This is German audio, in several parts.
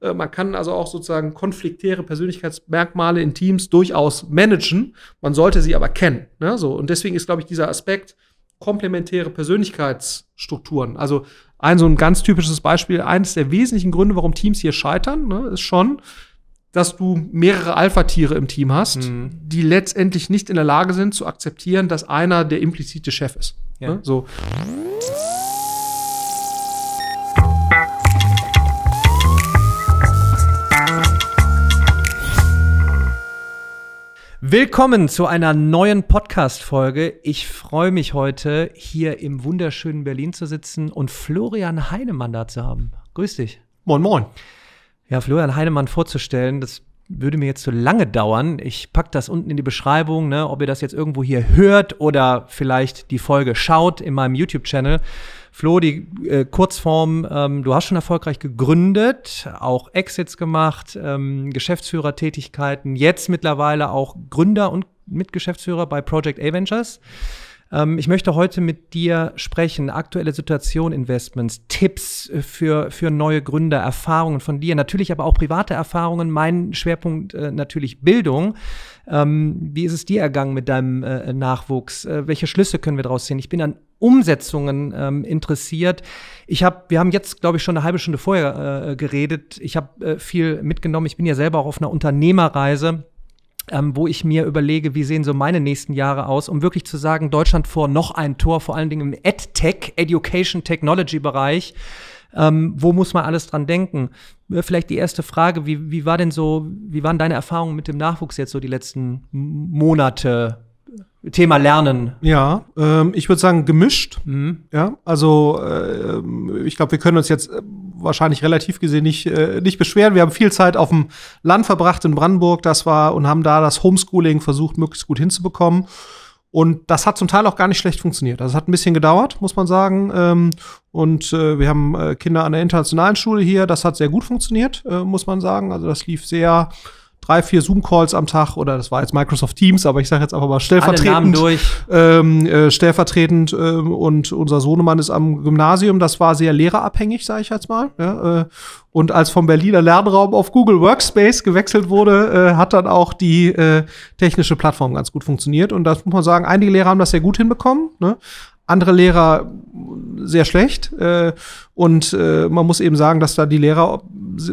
Äh, man kann also auch sozusagen konfliktäre Persönlichkeitsmerkmale in Teams durchaus managen. Man sollte sie aber kennen. Ne? So, und deswegen ist, glaube ich, dieser Aspekt komplementäre Persönlichkeitsstrukturen. Also ein so ein ganz typisches Beispiel, eines der wesentlichen Gründe, warum Teams hier scheitern, ne, ist schon, dass du mehrere Alpha-Tiere im Team hast, mhm. die letztendlich nicht in der Lage sind zu akzeptieren, dass einer der implizite Chef ist. Ja. Ne? So. Willkommen zu einer neuen Podcast-Folge. Ich freue mich heute, hier im wunderschönen Berlin zu sitzen und Florian Heinemann da zu haben. Grüß dich. Moin, moin. Ja, Florian Heinemann vorzustellen, das würde mir jetzt zu lange dauern. Ich packe das unten in die Beschreibung, ne, ob ihr das jetzt irgendwo hier hört oder vielleicht die Folge schaut in meinem YouTube-Channel. Flo, die äh, Kurzform, ähm, du hast schon erfolgreich gegründet, auch Exits gemacht, ähm, Geschäftsführertätigkeiten, jetzt mittlerweile auch Gründer und Mitgeschäftsführer bei Project Avengers. Ähm, ich möchte heute mit dir sprechen, aktuelle Situation Investments, Tipps für, für neue Gründer, Erfahrungen von dir, natürlich aber auch private Erfahrungen, mein Schwerpunkt äh, natürlich Bildung. Ähm, wie ist es dir ergangen mit deinem äh, Nachwuchs? Äh, welche Schlüsse können wir daraus ziehen? Ich bin an Umsetzungen ähm, interessiert. Ich habe, wir haben jetzt, glaube ich, schon eine halbe Stunde vorher äh, geredet. Ich habe äh, viel mitgenommen. Ich bin ja selber auch auf einer Unternehmerreise. Ähm, wo ich mir überlege, wie sehen so meine nächsten Jahre aus, um wirklich zu sagen, Deutschland vor noch ein Tor, vor allen Dingen im EdTech, Education Technology Bereich. Ähm, wo muss man alles dran denken? Äh, vielleicht die erste Frage, wie, wie war denn so, wie waren deine Erfahrungen mit dem Nachwuchs jetzt so die letzten Monate, Thema Lernen. Ja, ähm, ich würde sagen gemischt. Mhm. Ja, also äh, ich glaube, wir können uns jetzt äh, wahrscheinlich relativ gesehen nicht, äh, nicht beschweren. Wir haben viel Zeit auf dem Land verbracht in Brandenburg, das war und haben da das Homeschooling versucht, möglichst gut hinzubekommen. Und das hat zum Teil auch gar nicht schlecht funktioniert. Also es hat ein bisschen gedauert, muss man sagen. Ähm, und äh, wir haben äh, Kinder an der internationalen Schule hier. Das hat sehr gut funktioniert, äh, muss man sagen. Also das lief sehr drei, vier Zoom-Calls am Tag oder das war jetzt Microsoft Teams, aber ich sage jetzt einfach mal stellvertretend. Ähm, äh, stellvertretend äh, und unser Sohnemann ist am Gymnasium, das war sehr lehrerabhängig, sage ich jetzt mal. Ja, äh, und als vom Berliner Lernraum auf Google Workspace gewechselt wurde, äh, hat dann auch die äh, technische Plattform ganz gut funktioniert. Und das muss man sagen, einige Lehrer haben das sehr gut hinbekommen. Ne? andere Lehrer sehr schlecht. Äh, und äh, man muss eben sagen, dass da die Lehrer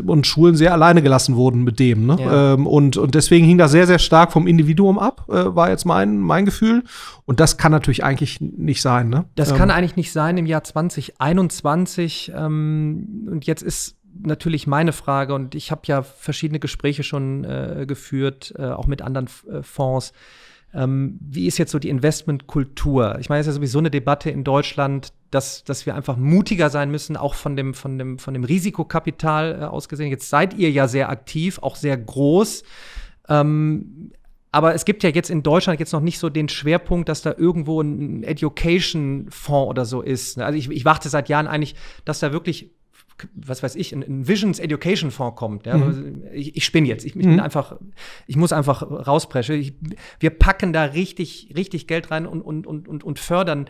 und Schulen sehr alleine gelassen wurden mit dem. Ne? Ja. Ähm, und, und deswegen hing das sehr, sehr stark vom Individuum ab, äh, war jetzt mein, mein Gefühl. Und das kann natürlich eigentlich nicht sein. Ne? Das ähm. kann eigentlich nicht sein im Jahr 2021. Ähm, und jetzt ist natürlich meine Frage, und ich habe ja verschiedene Gespräche schon äh, geführt, äh, auch mit anderen F äh, Fonds. Ähm, wie ist jetzt so die Investmentkultur? Ich meine, es ist ja sowieso eine Debatte in Deutschland, dass, dass wir einfach mutiger sein müssen, auch von dem, von dem, von dem Risikokapital äh, ausgesehen. Jetzt seid ihr ja sehr aktiv, auch sehr groß. Ähm, aber es gibt ja jetzt in Deutschland jetzt noch nicht so den Schwerpunkt, dass da irgendwo ein Education-Fonds oder so ist. Also ich, ich warte seit Jahren eigentlich, dass da wirklich was weiß ich, ein, Visions Education Fonds kommt. Ja? Mhm. Ich, ich spinne jetzt. Ich, ich mhm. bin einfach, ich muss einfach rauspreschen. wir packen da richtig, richtig Geld rein und, und, und, und fördern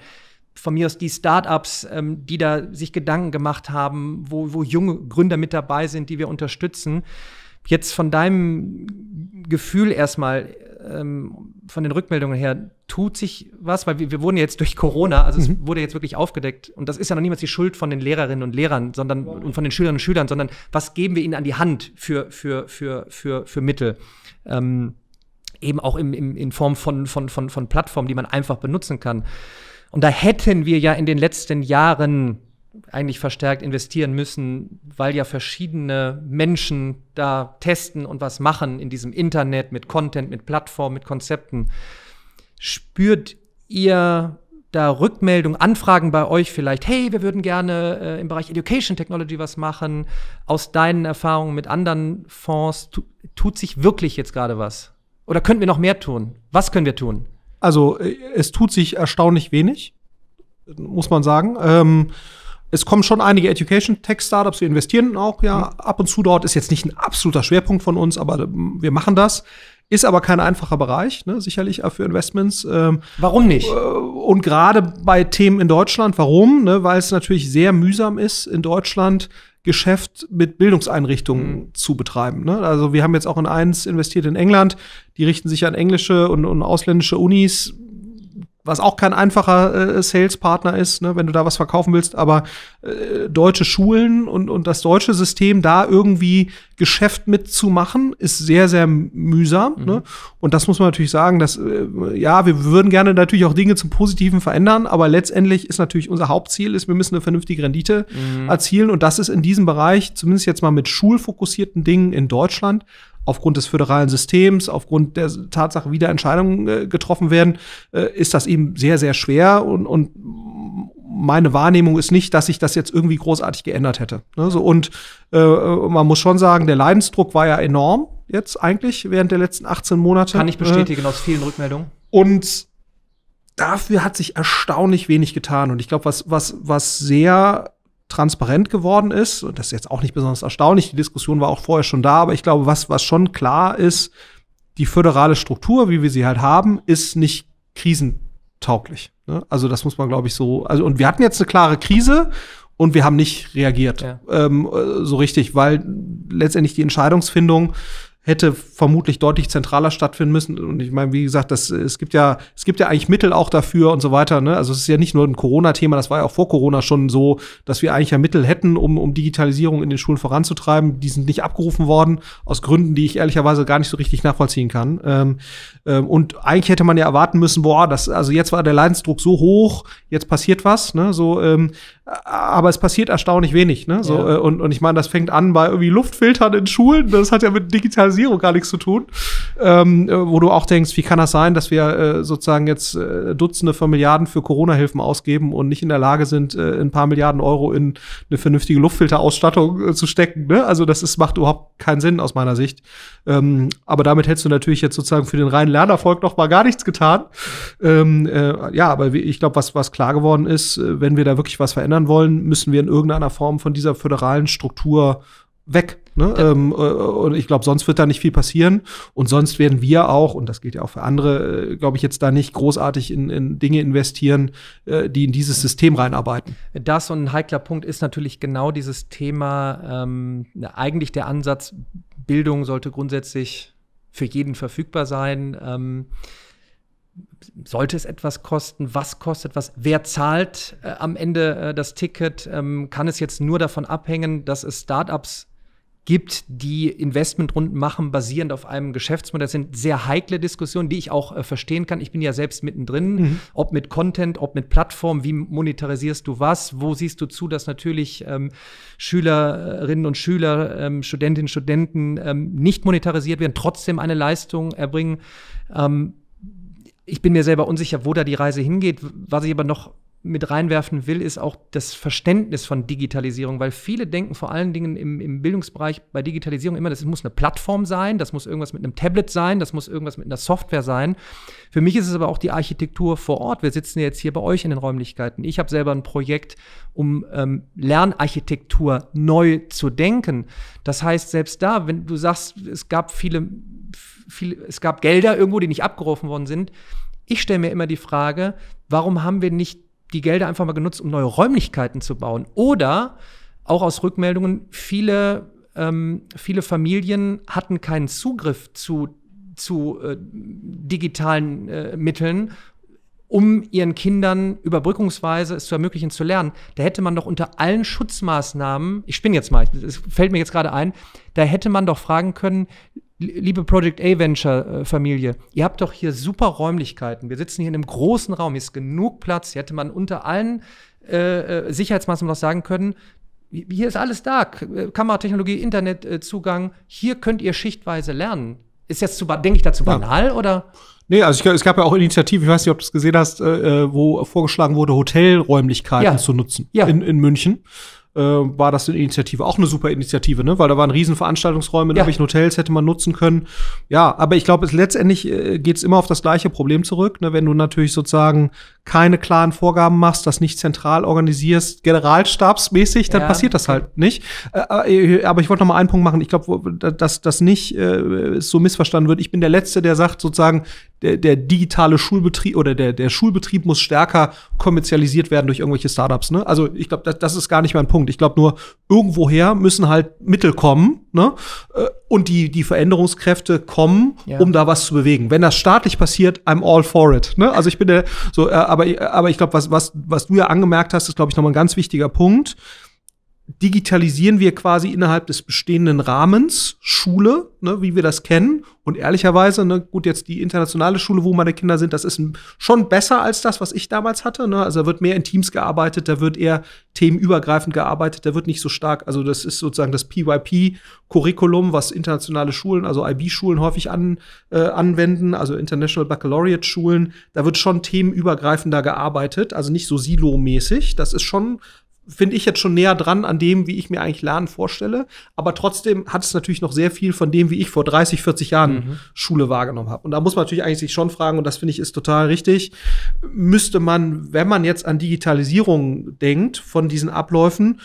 von mir aus die Startups, ähm, die da sich Gedanken gemacht haben, wo, wo junge Gründer mit dabei sind, die wir unterstützen. Jetzt von deinem Gefühl erstmal, ähm, von den Rückmeldungen her, tut sich was? Weil wir, wir wurden jetzt durch Corona, also mhm. es wurde jetzt wirklich aufgedeckt. Und das ist ja noch niemals die Schuld von den Lehrerinnen und Lehrern, sondern und von den Schülerinnen und Schülern, sondern was geben wir ihnen an die Hand für, für, für, für, für Mittel? Ähm, eben auch im, im, in Form von, von, von, von Plattformen, die man einfach benutzen kann. Und da hätten wir ja in den letzten Jahren eigentlich verstärkt investieren müssen, weil ja verschiedene Menschen da testen und was machen in diesem Internet mit Content, mit Plattformen, mit Konzepten. Spürt ihr da Rückmeldung, Anfragen bei euch vielleicht, hey, wir würden gerne äh, im Bereich Education Technology was machen. Aus deinen Erfahrungen mit anderen Fonds tu tut sich wirklich jetzt gerade was? Oder könnten wir noch mehr tun? Was können wir tun? Also äh, es tut sich erstaunlich wenig, muss man sagen. Ähm es kommen schon einige Education-Tech-Startups, wir investieren auch ja mhm. ab und zu dort. Ist jetzt nicht ein absoluter Schwerpunkt von uns, aber ähm, wir machen das. Ist aber kein einfacher Bereich, ne, sicherlich äh, für Investments. Ähm, warum nicht? Äh, und gerade bei Themen in Deutschland, warum? Ne, weil es natürlich sehr mühsam ist, in Deutschland Geschäft mit Bildungseinrichtungen mhm. zu betreiben. Ne? Also wir haben jetzt auch in eins investiert in England, die richten sich an englische und, und ausländische Unis was auch kein einfacher äh, Sales-Partner ist, ne, wenn du da was verkaufen willst, aber äh, deutsche Schulen und, und das deutsche System da irgendwie Geschäft mitzumachen, ist sehr, sehr mühsam. Ne? Mhm. Ne? Und das muss man natürlich sagen, dass, äh, ja, wir würden gerne natürlich auch Dinge zum Positiven verändern, aber letztendlich ist natürlich unser Hauptziel, ist, wir müssen eine vernünftige Rendite mhm. erzielen. Und das ist in diesem Bereich, zumindest jetzt mal mit schulfokussierten Dingen in Deutschland, aufgrund des föderalen Systems, aufgrund der Tatsache, wie da Entscheidungen äh, getroffen werden, äh, ist das eben sehr, sehr schwer. Und, und meine Wahrnehmung ist nicht, dass sich das jetzt irgendwie großartig geändert hätte. Ne? So, und äh, man muss schon sagen, der Leidensdruck war ja enorm jetzt eigentlich während der letzten 18 Monate. Kann ich bestätigen äh, aus vielen Rückmeldungen. Und dafür hat sich erstaunlich wenig getan. Und ich glaube, was, was, was sehr transparent geworden ist, und das ist jetzt auch nicht besonders erstaunlich, die Diskussion war auch vorher schon da, aber ich glaube, was, was schon klar ist, die föderale Struktur, wie wir sie halt haben, ist nicht krisentauglich. Ne? Also das muss man, glaube ich, so. Also, und wir hatten jetzt eine klare Krise und wir haben nicht reagiert ja. ähm, äh, so richtig, weil letztendlich die Entscheidungsfindung hätte vermutlich deutlich zentraler stattfinden müssen. Und ich meine, wie gesagt, das, es gibt ja, es gibt ja eigentlich Mittel auch dafür und so weiter. Ne? Also es ist ja nicht nur ein Corona-Thema, das war ja auch vor Corona schon so, dass wir eigentlich ja Mittel hätten, um, um Digitalisierung in den Schulen voranzutreiben. Die sind nicht abgerufen worden, aus Gründen, die ich ehrlicherweise gar nicht so richtig nachvollziehen kann. Ähm, ähm, und eigentlich hätte man ja erwarten müssen, boah, das, also jetzt war der Leidensdruck so hoch, jetzt passiert was, ne? So, ähm, aber es passiert erstaunlich wenig. Ne? So, ja. Äh, und, und ich meine, das fängt an bei irgendwie Luftfiltern in Schulen. Das hat ja mit Digitalisierung gar nichts zu tun. Ähm, äh, wo du auch denkst, wie kann das sein, dass wir äh, sozusagen jetzt äh, Dutzende von Milliarden für Corona-Hilfen ausgeben und nicht in der Lage sind, äh, ein paar Milliarden Euro in eine vernünftige Luftfilterausstattung äh, zu stecken. Ne? Also das ist, macht überhaupt keinen Sinn aus meiner Sicht. Ähm, aber damit hättest du natürlich jetzt sozusagen für den reinen Lernerfolg noch mal gar nichts getan. Ähm, äh, ja, aber wie, ich glaube, was, was klar geworden ist, wenn wir da wirklich was verändern, verändern wollen, müssen wir in irgendeiner Form von dieser föderalen Struktur weg. Ne? Ja. Ähm, äh, und ich glaube, sonst wird da nicht viel passieren. Und sonst werden wir auch, und das gilt ja auch für andere, äh, glaube ich, jetzt da nicht großartig in, in Dinge investieren, äh, die in dieses System reinarbeiten. Das und ein heikler Punkt ist natürlich genau dieses Thema, ähm, eigentlich der Ansatz, Bildung sollte grundsätzlich für jeden verfügbar sein. Ähm, sollte es etwas kosten? Was kostet was? Wer zahlt äh, am Ende äh, das Ticket? Ähm, kann es jetzt nur davon abhängen, dass es Startups gibt, die Investmentrunden machen, basierend auf einem Geschäftsmodell. Das sind sehr heikle Diskussionen, die ich auch äh, verstehen kann. Ich bin ja selbst mittendrin, mhm. ob mit Content, ob mit Plattform, wie monetarisierst du was, wo siehst du zu, dass natürlich ähm, Schülerinnen und Schüler, ähm, Studentinnen und Studenten ähm, nicht monetarisiert werden, trotzdem eine Leistung erbringen. Ähm, ich bin mir selber unsicher, wo da die Reise hingeht. Was ich aber noch mit reinwerfen will, ist auch das Verständnis von Digitalisierung, weil viele denken vor allen Dingen im, im Bildungsbereich bei Digitalisierung immer, das muss eine Plattform sein, das muss irgendwas mit einem Tablet sein, das muss irgendwas mit einer Software sein. Für mich ist es aber auch die Architektur vor Ort. Wir sitzen jetzt hier bei euch in den Räumlichkeiten. Ich habe selber ein Projekt, um ähm, Lernarchitektur neu zu denken. Das heißt, selbst da, wenn du sagst, es gab viele viel, es gab Gelder irgendwo, die nicht abgerufen worden sind. Ich stelle mir immer die Frage, warum haben wir nicht die Gelder einfach mal genutzt, um neue Räumlichkeiten zu bauen? Oder auch aus Rückmeldungen, viele, ähm, viele Familien hatten keinen Zugriff zu, zu äh, digitalen äh, Mitteln, um ihren Kindern überbrückungsweise es zu ermöglichen zu lernen. Da hätte man doch unter allen Schutzmaßnahmen, ich spinne jetzt mal, es fällt mir jetzt gerade ein, da hätte man doch fragen können, liebe Project A Venture äh, Familie, ihr habt doch hier super Räumlichkeiten. Wir sitzen hier in einem großen Raum, hier ist genug Platz. Hier hätte man unter allen äh, äh Sicherheitsmaßnahmen noch sagen können, hier ist alles da, äh, Kameratechnologie, Internetzugang, hier könnt ihr schichtweise lernen. Ist jetzt zu, denke ich dazu banal ja. oder? Nee, also ich, es gab ja auch Initiativen, ich weiß nicht, ob du es gesehen hast, äh, wo vorgeschlagen wurde, Hotelräumlichkeiten ja. zu nutzen ja. in, in München äh, war das eine Initiative. Auch eine super Initiative, ne? Weil da waren riesen Veranstaltungsräume, ja. habe ich Hotels, hätte man nutzen können. Ja, aber ich glaube, letztendlich äh, geht es immer auf das gleiche Problem zurück. Ne? Wenn du natürlich sozusagen keine klaren Vorgaben machst, das nicht zentral organisierst, generalstabsmäßig, dann ja. passiert das halt nicht. Äh, äh, aber ich wollte noch mal einen Punkt machen. Ich glaube, dass das nicht äh, so missverstanden wird. Ich bin der Letzte, der sagt sozusagen, der, der digitale Schulbetrieb oder der, der Schulbetrieb muss stärker kommerzialisiert werden durch irgendwelche Startups. Ne? Also ich glaube, das, das ist gar nicht mein Punkt. Punkt. Ich glaube nur, irgendwoher müssen halt Mittel kommen, ne? Äh, und die, die Veränderungskräfte kommen, ja. um da was zu bewegen. Wenn das staatlich passiert, I'm all for it. Ne? Also ich bin der, so, äh, aber, aber ich glaube, was, was, was du ja angemerkt hast, ist, glaube ich, nochmal ein ganz wichtiger Punkt digitalisieren wir quasi innerhalb des bestehenden Rahmens Schule, ne, wie wir das kennen. Und ehrlicherweise, ne, gut, jetzt die internationale Schule, wo meine Kinder sind, das ist schon besser als das, was ich damals hatte. Ne? Also da wird mehr in Teams gearbeitet, da wird eher themenübergreifend gearbeitet, da wird nicht so stark, also das ist sozusagen das PYP-Curriculum, was internationale Schulen, also IB-Schulen häufig an, äh, anwenden, also International Baccalaureate-Schulen, da wird schon themenübergreifender gearbeitet, also nicht so silomäßig. Das ist schon finde ich jetzt schon näher dran an dem, wie ich mir eigentlich Lernen vorstelle. Aber trotzdem hat es natürlich noch sehr viel von dem, wie ich vor 30, 40 Jahren mhm. Schule wahrgenommen habe. Und da muss man natürlich eigentlich sich schon fragen, und das finde ich ist total richtig, müsste man, wenn man jetzt an Digitalisierung denkt von diesen Abläufen,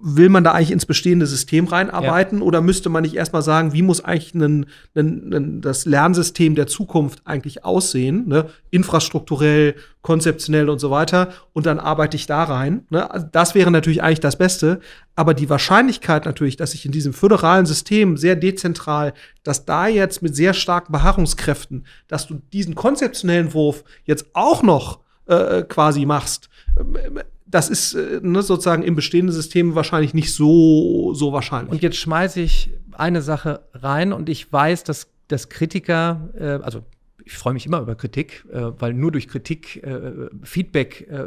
will man da eigentlich ins bestehende System reinarbeiten ja. oder müsste man nicht erstmal sagen, wie muss eigentlich ein, ein, ein, das Lernsystem der Zukunft eigentlich aussehen, ne? infrastrukturell, konzeptionell und so weiter, und dann arbeite ich da rein. Ne? Also das wäre natürlich eigentlich das Beste, aber die Wahrscheinlichkeit natürlich, dass ich in diesem föderalen System sehr dezentral, dass da jetzt mit sehr starken Beharrungskräften, dass du diesen konzeptionellen Wurf jetzt auch noch äh, quasi machst, ähm, das ist äh, ne, sozusagen im bestehenden System wahrscheinlich nicht so, so wahrscheinlich. Und jetzt schmeiße ich eine Sache rein und ich weiß, dass, dass Kritiker, äh, also ich freue mich immer über Kritik, äh, weil nur durch Kritik, äh, Feedback äh,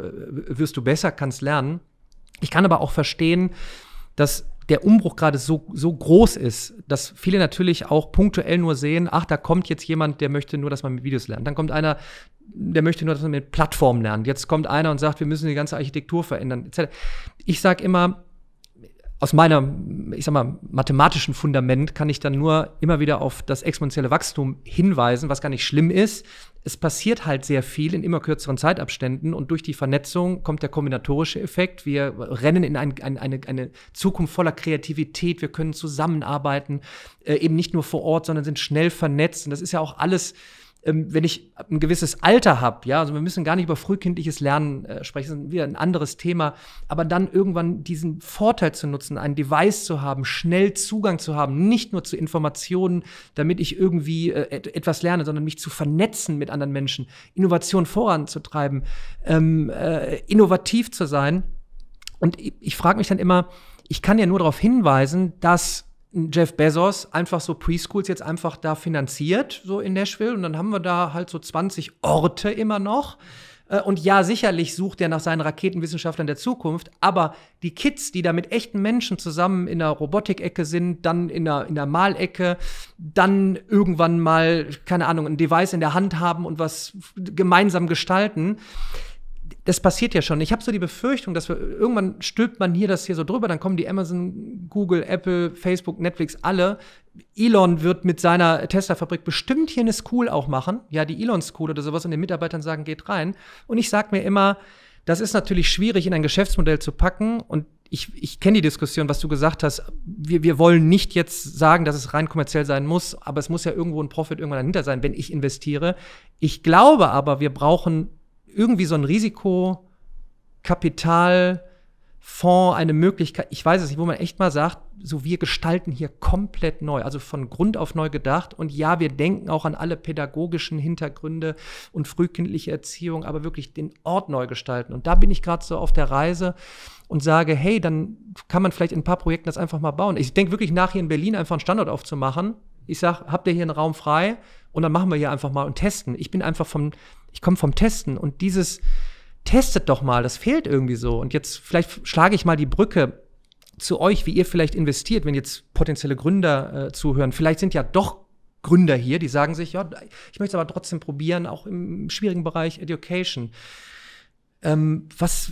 wirst du besser, kannst lernen. Ich kann aber auch verstehen, dass der Umbruch gerade so, so groß ist, dass viele natürlich auch punktuell nur sehen, ach, da kommt jetzt jemand, der möchte nur, dass man mit Videos lernt. Dann kommt einer, der möchte nur, dass man mit Plattformen lernt. Jetzt kommt einer und sagt, wir müssen die ganze Architektur verändern, etc. Ich sage immer, aus meiner, ich sag mal, mathematischen Fundament kann ich dann nur immer wieder auf das exponentielle Wachstum hinweisen, was gar nicht schlimm ist es passiert halt sehr viel in immer kürzeren Zeitabständen und durch die Vernetzung kommt der kombinatorische Effekt. Wir rennen in ein, ein, eine, eine Zukunft voller Kreativität, wir können zusammenarbeiten, äh, eben nicht nur vor Ort, sondern sind schnell vernetzt. Und das ist ja auch alles ähm, wenn ich ein gewisses Alter habe, ja, also wir müssen gar nicht über frühkindliches Lernen äh, sprechen, das ist wieder ein anderes Thema, aber dann irgendwann diesen Vorteil zu nutzen, ein Device zu haben, schnell Zugang zu haben, nicht nur zu Informationen, damit ich irgendwie äh, et etwas lerne, sondern mich zu vernetzen mit anderen Menschen, Innovation voranzutreiben, ähm, äh, innovativ zu sein. Und ich, ich frage mich dann immer, ich kann ja nur darauf hinweisen, dass Jeff Bezos einfach so Preschools jetzt einfach da finanziert, so in Nashville. Und dann haben wir da halt so 20 Orte immer noch. Äh, und ja, sicherlich sucht er nach seinen Raketenwissenschaftlern der Zukunft, aber die Kids, die da mit echten Menschen zusammen in der Robotikecke sind, dann in der, in der Malecke, dann irgendwann mal, keine Ahnung, ein Device in der Hand haben und was gemeinsam gestalten, das passiert ja schon. Ich habe so die Befürchtung, dass wir, irgendwann stülpt man hier das hier so drüber, dann kommen die Amazon, Google, Apple, Facebook, Netflix alle. Elon wird mit seiner Tesla-Fabrik bestimmt hier eine School auch machen. Ja, die Elon School oder sowas und den Mitarbeitern sagen, geht rein. Und ich sage mir immer, das ist natürlich schwierig in ein Geschäftsmodell zu packen und ich, ich kenne die Diskussion, was du gesagt hast. Wir, wir wollen nicht jetzt sagen, dass es rein kommerziell sein muss, aber es muss ja irgendwo ein Profit irgendwann dahinter sein, wenn ich investiere. Ich glaube aber, wir brauchen irgendwie so ein Risikokapitalfonds, eine Möglichkeit, ich weiß es nicht, wo man echt mal sagt, so wir gestalten hier komplett neu, also von Grund auf neu gedacht. Und ja, wir denken auch an alle pädagogischen Hintergründe und frühkindliche Erziehung, aber wirklich den Ort neu gestalten. Und da bin ich gerade so auf der Reise und sage, hey, dann kann man vielleicht in ein paar Projekten das einfach mal bauen. Ich denke wirklich nach, hier in Berlin einfach einen Standort aufzumachen. Ich sage, habt ihr hier einen Raum frei? Und dann machen wir hier einfach mal und testen. Ich bin einfach vom ich komme vom Testen und dieses testet doch mal, das fehlt irgendwie so. Und jetzt vielleicht schlage ich mal die Brücke zu euch, wie ihr vielleicht investiert, wenn jetzt potenzielle Gründer äh, zuhören. Vielleicht sind ja doch Gründer hier, die sagen sich, ja, ich möchte es aber trotzdem probieren, auch im schwierigen Bereich Education. Ähm, was,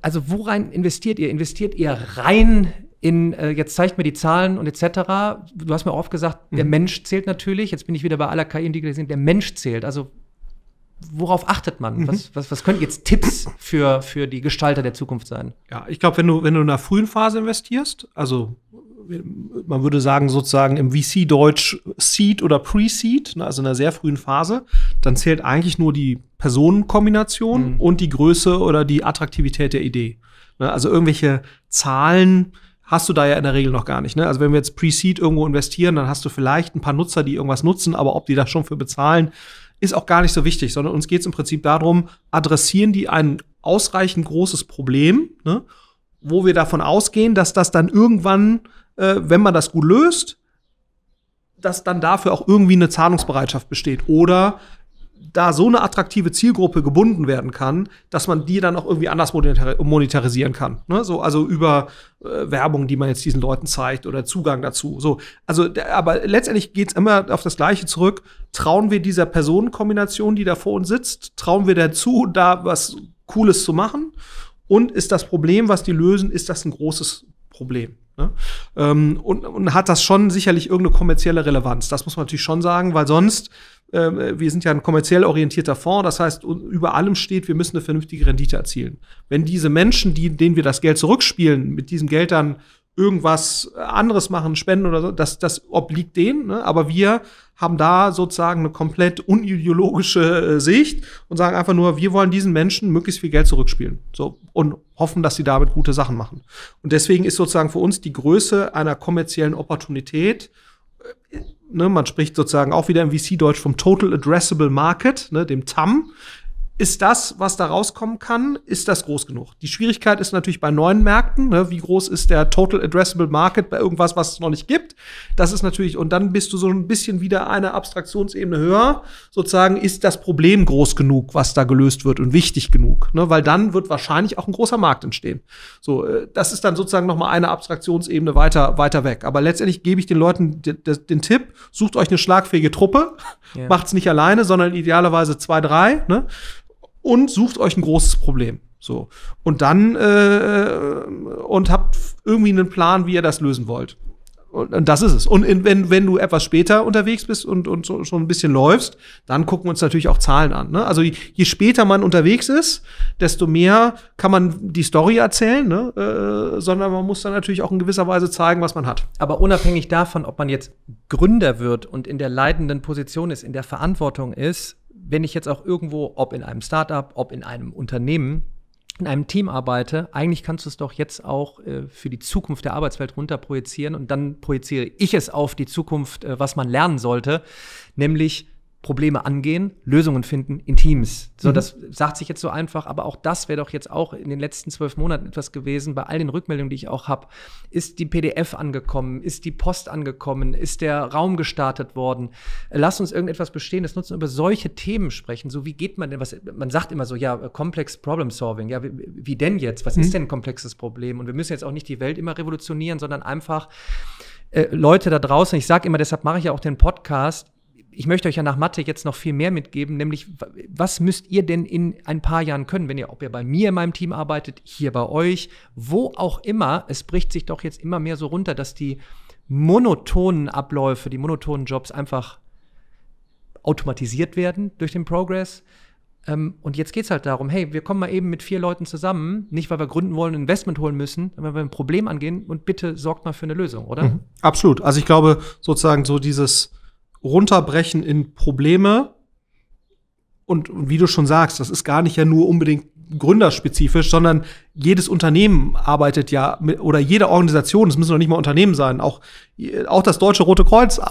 also worin investiert ihr? Investiert ihr rein in, äh, jetzt zeigt mir die Zahlen und etc. Du hast mir auch oft gesagt, mhm. der Mensch zählt natürlich. Jetzt bin ich wieder bei aller KI-Integration. Der Mensch zählt. Also worauf achtet man? Mhm. Was, was, was könnten jetzt Tipps für, für die Gestalter der Zukunft sein? Ja, ich glaube, wenn du, wenn du in einer frühen Phase investierst, also man würde sagen sozusagen im VC-Deutsch Seed oder Pre-Seed, ne, also in einer sehr frühen Phase, dann zählt eigentlich nur die Personenkombination mhm. und die Größe oder die Attraktivität der Idee. Ne, also irgendwelche Zahlen hast du da ja in der Regel noch gar nicht. Ne? Also wenn wir jetzt Pre-Seed irgendwo investieren, dann hast du vielleicht ein paar Nutzer, die irgendwas nutzen, aber ob die das schon für bezahlen, ist auch gar nicht so wichtig, sondern uns geht es im Prinzip darum, adressieren die ein ausreichend großes Problem, ne, wo wir davon ausgehen, dass das dann irgendwann, äh, wenn man das gut löst, dass dann dafür auch irgendwie eine Zahlungsbereitschaft besteht oder da so eine attraktive Zielgruppe gebunden werden kann, dass man die dann auch irgendwie anders monetarisieren kann. Ne? So, also über äh, Werbung, die man jetzt diesen Leuten zeigt oder Zugang dazu. So, also, der, aber letztendlich geht's immer auf das Gleiche zurück. Trauen wir dieser Personenkombination, die da vor uns sitzt, trauen wir dazu, da was Cooles zu machen? Und ist das Problem, was die lösen, ist das ein großes Problem. Ne? Ähm, und, und hat das schon sicherlich irgendeine kommerzielle Relevanz. Das muss man natürlich schon sagen, weil sonst, ähm, äh, wir sind ja ein kommerziell orientierter Fonds, das heißt, über allem steht, wir müssen eine vernünftige Rendite erzielen. Wenn diese Menschen, die, denen wir das Geld zurückspielen, mit diesem Geld dann irgendwas anderes machen, spenden oder so, das, das obliegt denen. Ne? Aber wir haben da sozusagen eine komplett unideologische äh, Sicht und sagen einfach nur, wir wollen diesen Menschen möglichst viel Geld zurückspielen so, und hoffen, dass sie damit gute Sachen machen. Und deswegen ist sozusagen für uns die Größe einer kommerziellen Opportunität äh, Ne, man spricht sozusagen auch wieder im VC-Deutsch vom Total Addressable Market, ne, dem TAM, ist das, was da rauskommen kann, ist das groß genug? Die Schwierigkeit ist natürlich bei neuen Märkten, ne? wie groß ist der Total Addressable Market bei irgendwas, was es noch nicht gibt? Das ist natürlich, und dann bist du so ein bisschen wieder eine Abstraktionsebene höher. Sozusagen ist das Problem groß genug, was da gelöst wird und wichtig genug, ne? weil dann wird wahrscheinlich auch ein großer Markt entstehen. So, äh, das ist dann sozusagen nochmal eine Abstraktionsebene weiter, weiter weg. Aber letztendlich gebe ich den Leuten den, den Tipp, sucht euch eine schlagfähige Truppe, ja. macht's nicht alleine, sondern idealerweise zwei, drei, ne? und sucht euch ein großes Problem. So. Und dann äh, und habt irgendwie einen Plan, wie ihr das lösen wollt. Und, und das ist es. Und in, wenn, wenn du etwas später unterwegs bist und, und so, schon ein bisschen läufst, dann gucken wir uns natürlich auch Zahlen an. Ne? Also je, je später man unterwegs ist, desto mehr kann man die Story erzählen, ne? äh, sondern man muss dann natürlich auch in gewisser Weise zeigen, was man hat. Aber unabhängig davon, ob man jetzt Gründer wird und in der leitenden Position ist, in der Verantwortung ist, wenn ich jetzt auch irgendwo, ob in einem Startup, ob in einem Unternehmen, in einem Team arbeite, eigentlich kannst du es doch jetzt auch äh, für die Zukunft der Arbeitswelt runterprojizieren und dann projiziere ich es auf die Zukunft, äh, was man lernen sollte, nämlich Probleme angehen, Lösungen finden in Teams. So, mhm. das sagt sich jetzt so einfach, aber auch das wäre doch jetzt auch in den letzten zwölf Monaten etwas gewesen. Bei all den Rückmeldungen, die ich auch habe, ist die PDF angekommen, ist die Post angekommen, ist der Raum gestartet worden. Lass uns irgendetwas bestehen. Das nutzen, über solche Themen sprechen. So, wie geht man denn was? Man sagt immer so, ja, äh, complex Problem Solving. Ja, wie, wie denn jetzt? Was mhm. ist denn ein komplexes Problem? Und wir müssen jetzt auch nicht die Welt immer revolutionieren, sondern einfach äh, Leute da draußen, ich sage immer, deshalb mache ich ja auch den Podcast, ich möchte euch ja nach Mathe jetzt noch viel mehr mitgeben, nämlich was müsst ihr denn in ein paar Jahren können, wenn ihr, ob ihr bei mir in meinem Team arbeitet, hier bei euch, wo auch immer, es bricht sich doch jetzt immer mehr so runter, dass die monotonen Abläufe, die monotonen Jobs einfach automatisiert werden durch den Progress. Ähm, und jetzt geht es halt darum, hey, wir kommen mal eben mit vier Leuten zusammen, nicht weil wir gründen wollen, ein Investment holen müssen, sondern weil wir ein Problem angehen und bitte sorgt mal für eine Lösung, oder? Mhm, absolut. Also ich glaube sozusagen so dieses runterbrechen in Probleme. Und, und wie du schon sagst, das ist gar nicht ja nur unbedingt gründerspezifisch, sondern jedes Unternehmen arbeitet ja mit, oder jede Organisation, es müssen doch nicht mal Unternehmen sein, auch, auch das Deutsche Rote Kreuz äh,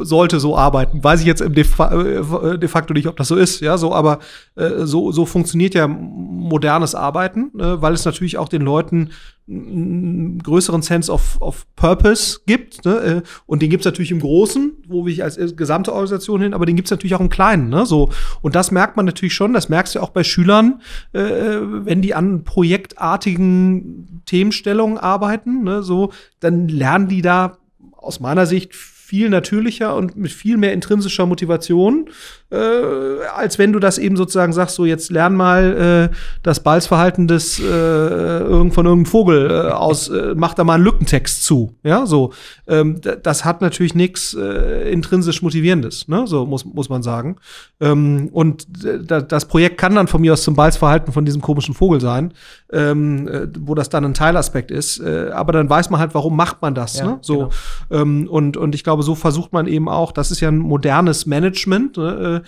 sollte so arbeiten. Weiß ich jetzt im de, äh, äh, de facto nicht, ob das so ist, ja, so, aber äh, so, so funktioniert ja modernes Arbeiten, äh, weil es natürlich auch den Leuten einen größeren Sense of, of Purpose gibt. Ne? Und den gibt's natürlich im Großen, wo wir als gesamte Organisation hin, aber den gibt's natürlich auch im Kleinen. Ne? So. Und das merkt man natürlich schon, das merkst du auch bei Schülern, äh, wenn die an ein Projekt artigen Themenstellungen arbeiten, ne, so, dann lernen die da aus meiner Sicht viel natürlicher und mit viel mehr intrinsischer Motivation äh, als wenn du das eben sozusagen sagst, so jetzt lern mal äh, das Balzverhalten des äh, irgend von irgendeinem Vogel äh, aus, äh, mach da mal einen Lückentext zu. Ja, so. Ähm, das hat natürlich nichts äh, intrinsisch Motivierendes, ne? So muss, muss man sagen. Ähm, und äh, das Projekt kann dann von mir aus zum Balzverhalten von diesem komischen Vogel sein, ähm, äh, wo das dann ein Teilaspekt ist. Äh, aber dann weiß man halt, warum macht man das. Ja, ne? So. Genau. Ähm, und, und ich glaube, so versucht man eben auch, das ist ja ein modernes Management. Ne? klassische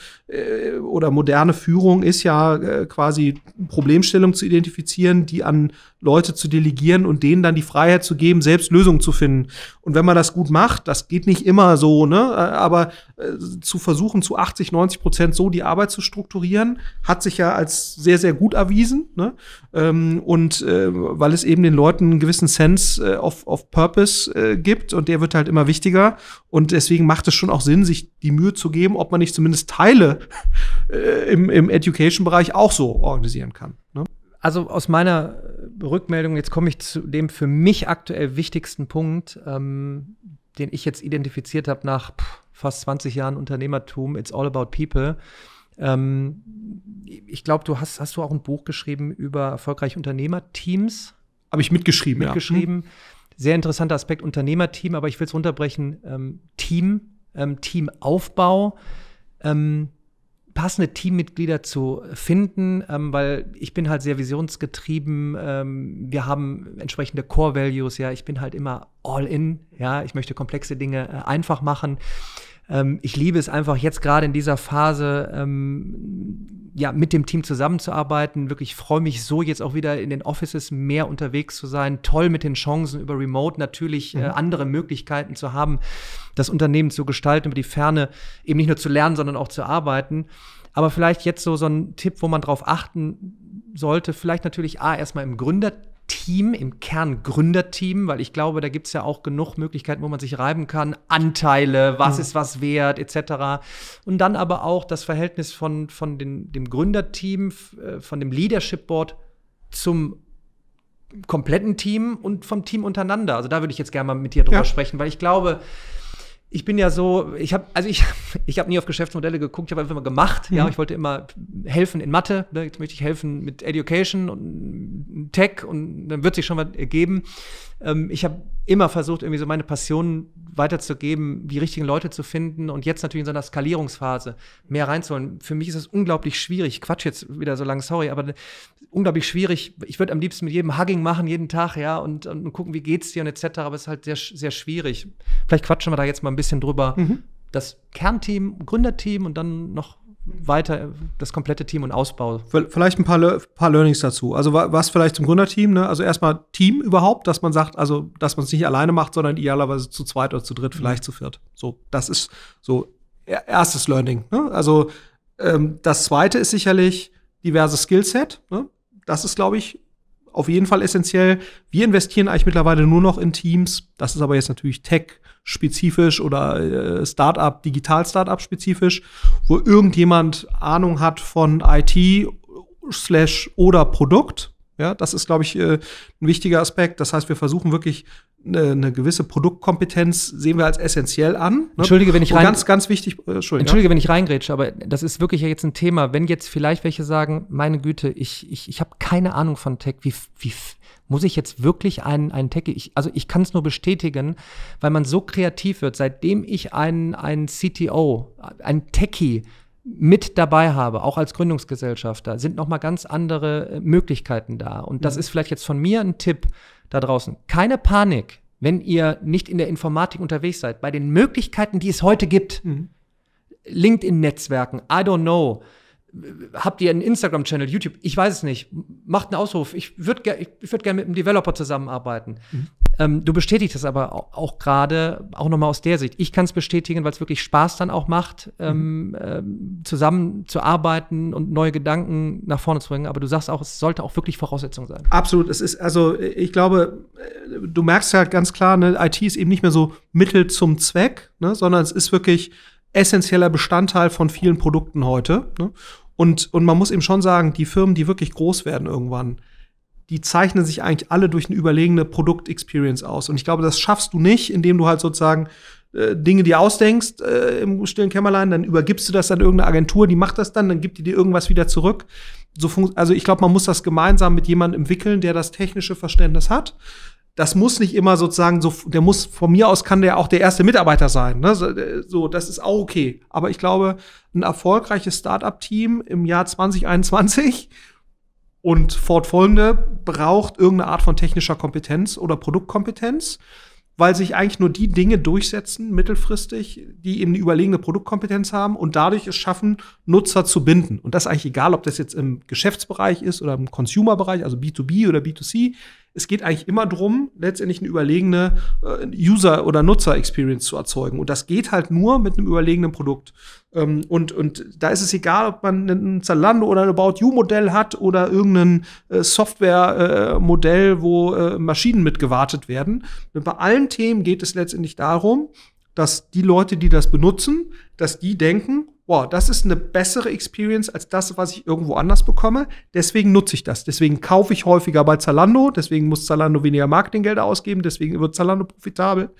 äh, oder moderne Führung ist ja äh, quasi Problemstellungen zu identifizieren, die an Leute zu delegieren und denen dann die Freiheit zu geben, selbst Lösungen zu finden. Und wenn man das gut macht, das geht nicht immer so, ne? Äh, aber äh, zu versuchen, zu 80, 90 Prozent so die Arbeit zu strukturieren, hat sich ja als sehr, sehr gut erwiesen. Ne? Ähm, und äh, weil es eben den Leuten einen gewissen Sense äh, of, of Purpose äh, gibt und der wird halt immer wichtiger. Und deswegen macht es schon auch Sinn, sich die Mühe zu geben, ob man nicht zumindest Teile äh, im, im Education-Bereich auch so organisieren kann. Ne? Also aus meiner Rückmeldung, jetzt komme ich zu dem für mich aktuell wichtigsten Punkt, ähm, den ich jetzt identifiziert habe nach pff, fast 20 Jahren Unternehmertum, It's All About People. Ähm, ich glaube, du hast, hast du auch ein Buch geschrieben über erfolgreiche Unternehmerteams. Habe ich mitgeschrieben, mitgeschrieben. Ja. Mhm. Sehr interessanter Aspekt Unternehmerteam, aber ich will es runterbrechen. Ähm, Team, ähm, Teamaufbau. Ähm, passende Teammitglieder zu finden, ähm, weil ich bin halt sehr visionsgetrieben. Ähm, wir haben entsprechende Core Values. Ja, ich bin halt immer all in. Ja, ich möchte komplexe Dinge äh, einfach machen ähm, ich liebe es einfach jetzt gerade in dieser Phase, ähm, ja, mit dem Team zusammenzuarbeiten. Wirklich freue mich so, jetzt auch wieder in den Offices mehr unterwegs zu sein. Toll mit den Chancen über Remote natürlich äh, mhm. andere Möglichkeiten zu haben, das Unternehmen zu gestalten, über die Ferne eben nicht nur zu lernen, sondern auch zu arbeiten. Aber vielleicht jetzt so, so ein Tipp, wo man drauf achten sollte, vielleicht natürlich A, erstmal im Gründer Team, im Kern Gründerteam, weil ich glaube, da gibt es ja auch genug Möglichkeiten, wo man sich reiben kann. Anteile, was mhm. ist was wert, etc. Und dann aber auch das Verhältnis von, von den, dem Gründerteam, äh, von dem Leadership Board zum kompletten Team und vom Team untereinander. Also da würde ich jetzt gerne mal mit dir drüber ja. sprechen, weil ich glaube, ich bin ja so, ich habe also ich, ich habe nie auf Geschäftsmodelle geguckt, ich habe einfach mal gemacht. Mhm. Ja, ich wollte immer helfen in Mathe. Ne? Jetzt möchte ich helfen mit Education und Tech und dann wird sich schon was ergeben ähm, ich habe immer versucht, irgendwie so meine Passion weiterzugeben, die richtigen Leute zu finden und jetzt natürlich in so einer Skalierungsphase mehr reinzuholen. Für mich ist es unglaublich schwierig. Quatsch jetzt wieder so lange, sorry, aber unglaublich schwierig. Ich würde am liebsten mit jedem Hugging machen, jeden Tag, ja, und, und gucken, wie geht's dir und etc. Aber es ist halt sehr, sehr schwierig. Vielleicht quatschen wir da jetzt mal ein bisschen drüber. Mhm. Das Kernteam, Gründerteam und dann noch weiter das komplette Team und Ausbau. Vielleicht ein paar, Le paar Learnings dazu. Also was vielleicht zum Gründerteam, ne? Also erstmal Team überhaupt, dass man sagt, also dass man es nicht alleine macht, sondern idealerweise zu zweit oder zu dritt, mhm. vielleicht mhm. zu viert. So, das ist so erstes Learning. Ne? Also ähm, das zweite ist sicherlich diverse Skillset. Ne? Das ist, glaube ich, auf jeden Fall essentiell. Wir investieren eigentlich mittlerweile nur noch in Teams. Das ist aber jetzt natürlich Tech spezifisch oder äh, Startup, digital Startup spezifisch, wo irgendjemand Ahnung hat von IT slash oder Produkt. Ja, das ist, glaube ich, äh, ein wichtiger Aspekt. Das heißt, wir versuchen wirklich eine, eine gewisse Produktkompetenz sehen wir als essentiell an. Ne? Entschuldige, wenn ich rein, ganz, ganz wichtig. Äh, Entschuldige, Entschuldige ja? wenn ich reingrätsche, aber das ist wirklich jetzt ein Thema. Wenn jetzt vielleicht welche sagen, meine Güte, ich, ich, ich habe keine Ahnung von Tech, wie, wie, muss ich jetzt wirklich einen, einen Techie? Ich, also ich kann es nur bestätigen, weil man so kreativ wird. Seitdem ich einen, einen CTO, einen Techie mit dabei habe, auch als Gründungsgesellschafter, sind nochmal ganz andere äh, Möglichkeiten da. Und das ja. Mhm. ist vielleicht jetzt von mir ein Tipp da draußen. Keine Panik, wenn ihr nicht in der Informatik unterwegs seid, bei den Möglichkeiten, die es heute gibt. Mhm. LinkedIn-Netzwerken, I don't know, habt ihr einen Instagram-Channel, YouTube? Ich weiß es nicht. Macht einen Ausruf. Ich würde ge würd gerne mit einem Developer zusammenarbeiten. Mhm. Ähm, du bestätigst das aber auch, gerade, auch nochmal aus der Sicht. Ich kann es bestätigen, weil es wirklich Spaß dann auch macht, ähm, mhm. ähm, zusammen zu arbeiten und neue Gedanken nach vorne zu bringen. Aber du sagst auch, es sollte auch wirklich Voraussetzung sein. Absolut. Es ist, also ich glaube, äh, du merkst ja halt ganz klar, ne, IT ist eben nicht mehr so Mittel zum Zweck, ne, sondern es ist wirklich essentieller Bestandteil von vielen Produkten heute. Ne? Und, und man muss eben schon sagen, die Firmen, die wirklich groß werden irgendwann, die zeichnen sich eigentlich alle durch eine überlegene Produktexperience aus. Und ich glaube, das schaffst du nicht, indem du halt sozusagen äh, Dinge dir ausdenkst äh, im stillen Kämmerlein, dann übergibst du das an irgendeine Agentur, die macht das dann, dann gibt die dir irgendwas wieder zurück. So also ich glaube, man muss das gemeinsam mit jemandem entwickeln, der das technische Verständnis hat, das muss nicht immer sozusagen so, der muss, von mir aus kann der auch der erste Mitarbeiter sein. Ne? So, äh, das ist auch okay. Aber ich glaube, ein erfolgreiches Startup-Team im Jahr 2021 und fortfolgende braucht irgendeine Art von technischer Kompetenz oder Produktkompetenz weil sich eigentlich nur die Dinge durchsetzen, mittelfristig, die eben eine überlegene Produktkompetenz haben und dadurch es schaffen, Nutzer zu binden. Und das ist eigentlich egal, ob das jetzt im Geschäftsbereich ist oder im Consumer-Bereich, also B2B oder B2C. Es geht eigentlich immer darum, letztendlich eine überlegene äh, User- oder Nutzer-Experience zu erzeugen. Und das geht halt nur mit einem überlegenen Produkt. Ähm, und, und da ist es egal, ob man ein Zalando oder ein About You-Modell hat oder irgendein äh, Software-Modell, äh, wo äh, Maschinen mitgewartet werden. Und bei allen Themen geht es letztendlich darum, dass die Leute, die das benutzen, dass die denken, wow, das ist eine bessere Experience als das, was ich irgendwo anders bekomme. Deswegen nutze ich das. Deswegen kaufe ich häufiger bei Zalando. Deswegen muss Zalando weniger Marketinggelder ausgeben. Deswegen wird Zalando profitabel.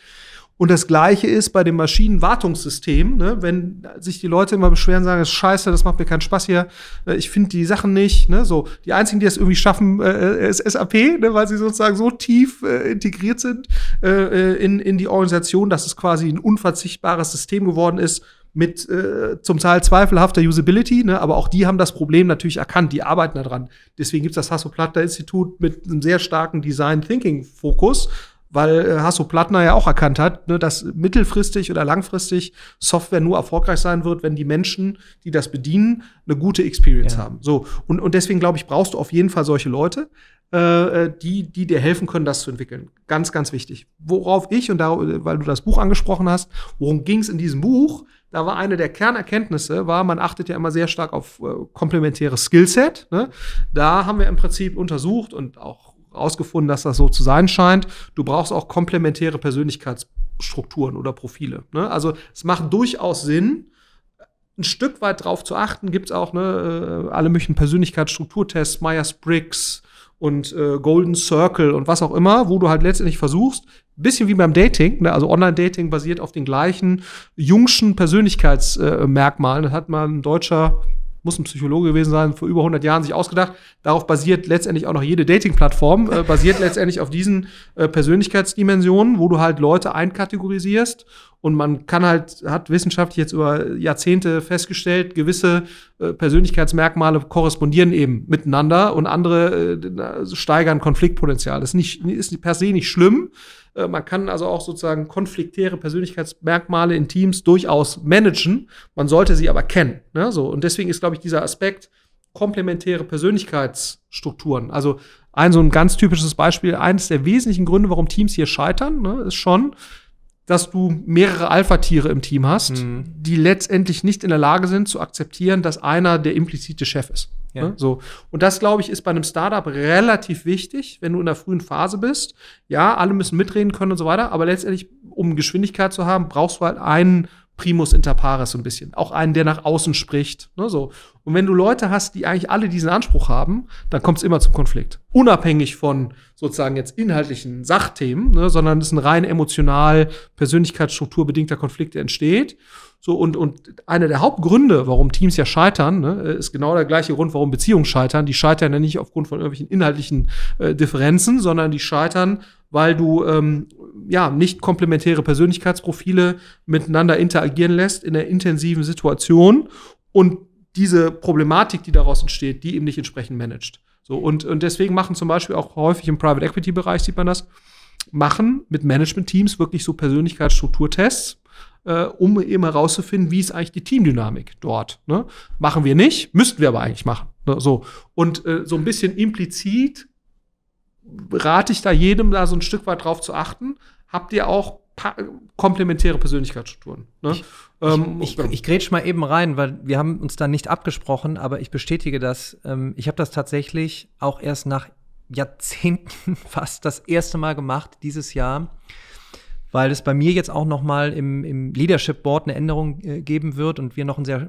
Und das Gleiche ist bei dem Maschinenwartungssystem. Ne? Wenn sich die Leute immer beschweren, sagen, das ist scheiße, das macht mir keinen Spaß hier, äh, ich finde die Sachen nicht. Ne? So, die einzigen, die das irgendwie schaffen, äh, ist äh, SAP, ne? weil sie sozusagen so tief äh, integriert sind äh, äh, in, in die Organisation, dass es quasi ein unverzichtbares System geworden ist mit äh, zum Teil zweifelhafter Usability, ne? aber auch die haben das Problem natürlich erkannt, die arbeiten daran. Deswegen gibt es das Hasso-Platter-Institut mit einem sehr starken Design-Thinking-Fokus, weil äh, Hasso Plattner ja auch erkannt hat, ne, dass mittelfristig oder langfristig Software nur erfolgreich sein wird, wenn die Menschen, die das bedienen, eine gute Experience ja. haben. So und und deswegen glaube ich, brauchst du auf jeden Fall solche Leute, äh, äh, die die dir helfen können, das zu entwickeln. Ganz ganz wichtig. Worauf ich und da, äh, weil du das Buch angesprochen hast, worum ging es in diesem Buch? Da war eine der Kernerkenntnisse, war, man achtet ja immer sehr stark auf äh, komplementäres Skillset. Ne? Da haben wir im Prinzip untersucht und auch rausgefunden, dass das so zu sein scheint. Du brauchst auch komplementäre Persönlichkeitsstrukturen oder Profile. Ne? Also es macht durchaus Sinn, ein Stück weit drauf zu achten. Gibt es auch ne, äh, alle möglichen Persönlichkeitsstrukturtests, Myers-Briggs und äh, Golden Circle und was auch immer, wo du halt letztendlich versuchst, bisschen wie beim Dating, ne? also Online-Dating basiert auf den gleichen jungschen Persönlichkeitsmerkmalen. Äh, das hat mal ein deutscher muss ein Psychologe gewesen sein, vor über 100 Jahren sich ausgedacht. Darauf basiert letztendlich auch noch jede Dating-Plattform, äh, basiert letztendlich auf diesen äh, Persönlichkeitsdimensionen, wo du halt Leute einkategorisierst und man kann halt, hat wissenschaftlich jetzt über Jahrzehnte festgestellt, gewisse äh, Persönlichkeitsmerkmale korrespondieren eben miteinander und andere äh, steigern Konfliktpotenzial. Das ist, nicht, ist per se nicht schlimm, äh, man kann also auch sozusagen konfliktäre Persönlichkeitsmerkmale in Teams durchaus managen. Man sollte sie aber kennen. Ne? So, und deswegen ist, glaube ich, dieser Aspekt komplementäre Persönlichkeitsstrukturen. Also ein so ein ganz typisches Beispiel, eines der wesentlichen Gründe, warum Teams hier scheitern, ne, ist schon, dass du mehrere Alpha-Tiere im Team hast, mhm. die letztendlich nicht in der Lage sind zu akzeptieren, dass einer der implizite Chef ist. Ne? Ja. So. Und das, glaube ich, ist bei einem Startup relativ wichtig, wenn du in der frühen Phase bist. Ja, alle müssen mitreden können und so weiter, aber letztendlich, um Geschwindigkeit zu haben, brauchst du halt einen Primus inter pares so ein bisschen. Auch einen, der nach außen spricht. Ne, so. Und wenn du Leute hast, die eigentlich alle diesen Anspruch haben, dann kommt es immer zum Konflikt. Unabhängig von sozusagen jetzt inhaltlichen Sachthemen, ne, sondern es ist ein rein emotional, persönlichkeitsstrukturbedingter Konflikt, der entsteht. So, und, und einer der Hauptgründe, warum Teams ja scheitern, ne, ist genau der gleiche Grund, warum Beziehungen scheitern. Die scheitern ja nicht aufgrund von irgendwelchen inhaltlichen äh, Differenzen, sondern die scheitern, weil du ähm, ja, nicht komplementäre Persönlichkeitsprofile miteinander interagieren lässt in einer intensiven Situation und diese Problematik, die daraus entsteht, die eben nicht entsprechend managt. So, und, und deswegen machen zum Beispiel auch häufig im Private Equity Bereich, sieht man das, machen mit Management-Teams wirklich so Persönlichkeitsstrukturtests, äh, um eben herauszufinden, wie ist eigentlich die Teamdynamik dort. Ne? Machen wir nicht, müssten wir aber eigentlich machen. Ne? So. Und äh, so ein bisschen implizit rate ich da jedem, da so ein Stück weit drauf zu achten. Habt ihr auch komplementäre Persönlichkeitsstrukturen. Ne? Ich, ähm, ich, ich, ich grätsch mal eben rein, weil wir haben uns da nicht abgesprochen, aber ich bestätige das. Ähm, ich habe das tatsächlich auch erst nach Jahrzehnten fast das erste Mal gemacht, dieses Jahr, weil es bei mir jetzt auch noch mal im, im Leadership Board eine Änderung äh, geben wird und wir noch ein sehr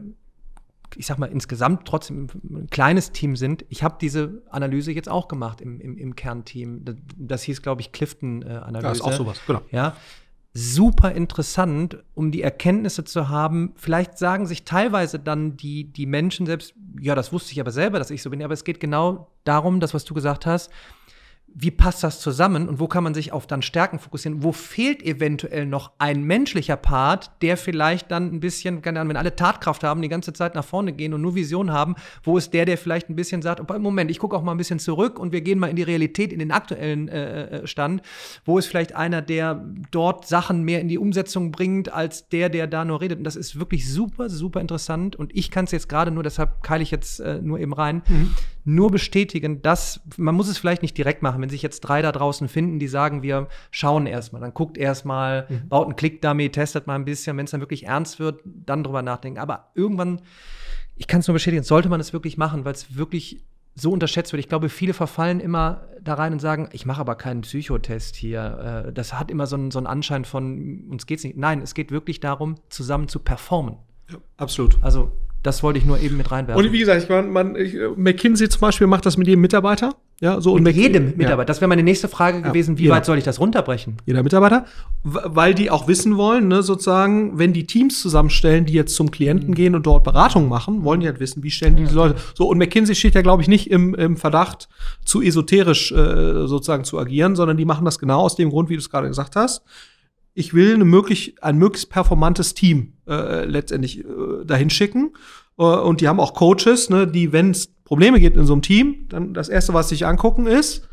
ich sag mal, insgesamt trotzdem ein kleines Team sind. Ich habe diese Analyse jetzt auch gemacht im, im, im Kernteam. Das, das hieß, glaube ich, Clifton-Analyse. Äh, ja, ist auch sowas, genau. Ja. Super interessant, um die Erkenntnisse zu haben. Vielleicht sagen sich teilweise dann die, die Menschen selbst, ja, das wusste ich aber selber, dass ich so bin, aber es geht genau darum, das, was du gesagt hast, wie passt das zusammen und wo kann man sich auf dann Stärken fokussieren? Wo fehlt eventuell noch ein menschlicher Part, der vielleicht dann ein bisschen, keine Ahnung, wenn alle Tatkraft haben, die ganze Zeit nach vorne gehen und nur Vision haben, wo ist der, der vielleicht ein bisschen sagt, oh, Moment, ich gucke auch mal ein bisschen zurück und wir gehen mal in die Realität, in den aktuellen äh, äh, Stand. Wo ist vielleicht einer, der dort Sachen mehr in die Umsetzung bringt, als der, der da nur redet? Und das ist wirklich super, super interessant und ich kann es jetzt gerade nur, deshalb keile ich jetzt äh, nur eben rein. Mhm nur bestätigen, dass man muss es vielleicht nicht direkt machen, wenn sich jetzt drei da draußen finden, die sagen, wir schauen erstmal, dann guckt erstmal, mhm. baut einen Klick damit, testet mal ein bisschen, wenn es dann wirklich ernst wird, dann drüber nachdenken. Aber irgendwann, ich kann es nur bestätigen, sollte man es wirklich machen, weil es wirklich so unterschätzt wird. Ich glaube, viele verfallen immer da rein und sagen, ich mache aber keinen Psychotest hier. Äh, das hat immer so einen, so einen Anschein von, uns geht's nicht. Nein, es geht wirklich darum, zusammen zu performen. Ja, absolut. Also das wollte ich nur eben mit reinwerfen. Und wie gesagt, ich mein, man, ich, äh, McKinsey zum Beispiel macht das mit jedem Mitarbeiter. Ja, so mit und jedem Mitarbeiter. Ja. Das wäre meine nächste Frage gewesen, wie jeder. weit soll ich das runterbrechen? Jeder Mitarbeiter, weil die auch wissen wollen, ne, sozusagen, wenn die Teams zusammenstellen, die jetzt zum Klienten mhm. gehen und dort Beratung machen, wollen die halt wissen, wie stellen die, diese Leute. So, und McKinsey steht ja, glaube ich, nicht im, im Verdacht, zu esoterisch äh, sozusagen zu agieren, sondern die machen das genau aus dem Grund, wie du es gerade gesagt hast ich will eine möglich, ein möglichst performantes Team äh, letztendlich äh, dahin schicken. Äh, und die haben auch Coaches, ne, die, wenn es Probleme gibt in so einem Team, dann das Erste, was sie sich angucken, ist,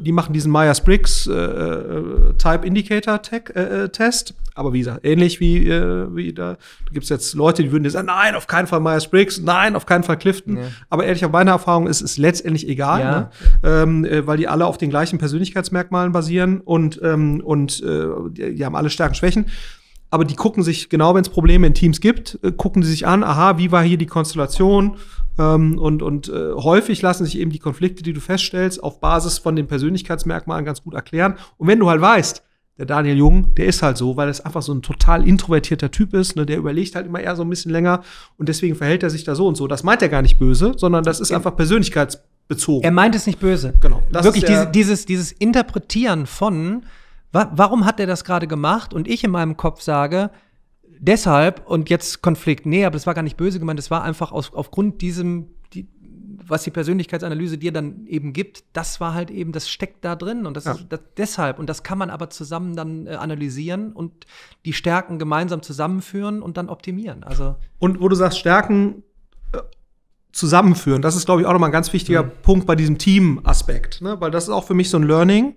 die machen diesen Myers-Briggs-Type-Indicator-Test. Äh, äh, äh, äh aber wie gesagt, ähnlich wie, äh, wie da, da gibt es jetzt Leute, die würden dir sagen, nein, auf keinen Fall Myers-Briggs, nein, auf keinen Fall Clifton. Nee. Aber ehrlich, auf meiner Erfahrung ist es letztendlich egal, ja. ne? ähm, äh, weil die alle auf den gleichen Persönlichkeitsmerkmalen basieren und, ähm, und äh, die, die haben alle Stärken, Schwächen aber die gucken sich, genau wenn es Probleme in Teams gibt, äh, gucken sie sich an, aha, wie war hier die Konstellation? Ähm, und und äh, häufig lassen sich eben die Konflikte, die du feststellst, auf Basis von den Persönlichkeitsmerkmalen ganz gut erklären. Und wenn du halt weißt, der Daniel Jung, der ist halt so, weil er einfach so ein total introvertierter Typ ist. Ne? Der überlegt halt immer eher so ein bisschen länger und deswegen verhält er sich da so und so. Das meint er gar nicht böse, sondern das ist einfach Persönlichkeitsbezogen. Er meint es nicht böse. Genau. Wirklich, diese, dieses, dieses Interpretieren von wa warum hat er das gerade gemacht? Und ich in meinem Kopf sage, deshalb und jetzt Konflikt. Nee, aber das war gar nicht böse gemeint, das war einfach aus, aufgrund diesem, die, was die Persönlichkeitsanalyse dir dann eben gibt, das war halt eben, das steckt da drin und das ja. ist das, deshalb. Und das kann man aber zusammen dann äh, analysieren und die Stärken gemeinsam zusammenführen und dann optimieren. Also und wo du sagst, Stärken äh, zusammenführen, das ist, glaube ich, auch nochmal ein ganz wichtiger mhm. Punkt bei diesem Team-Aspekt, ne? weil das ist auch für mich so ein Learning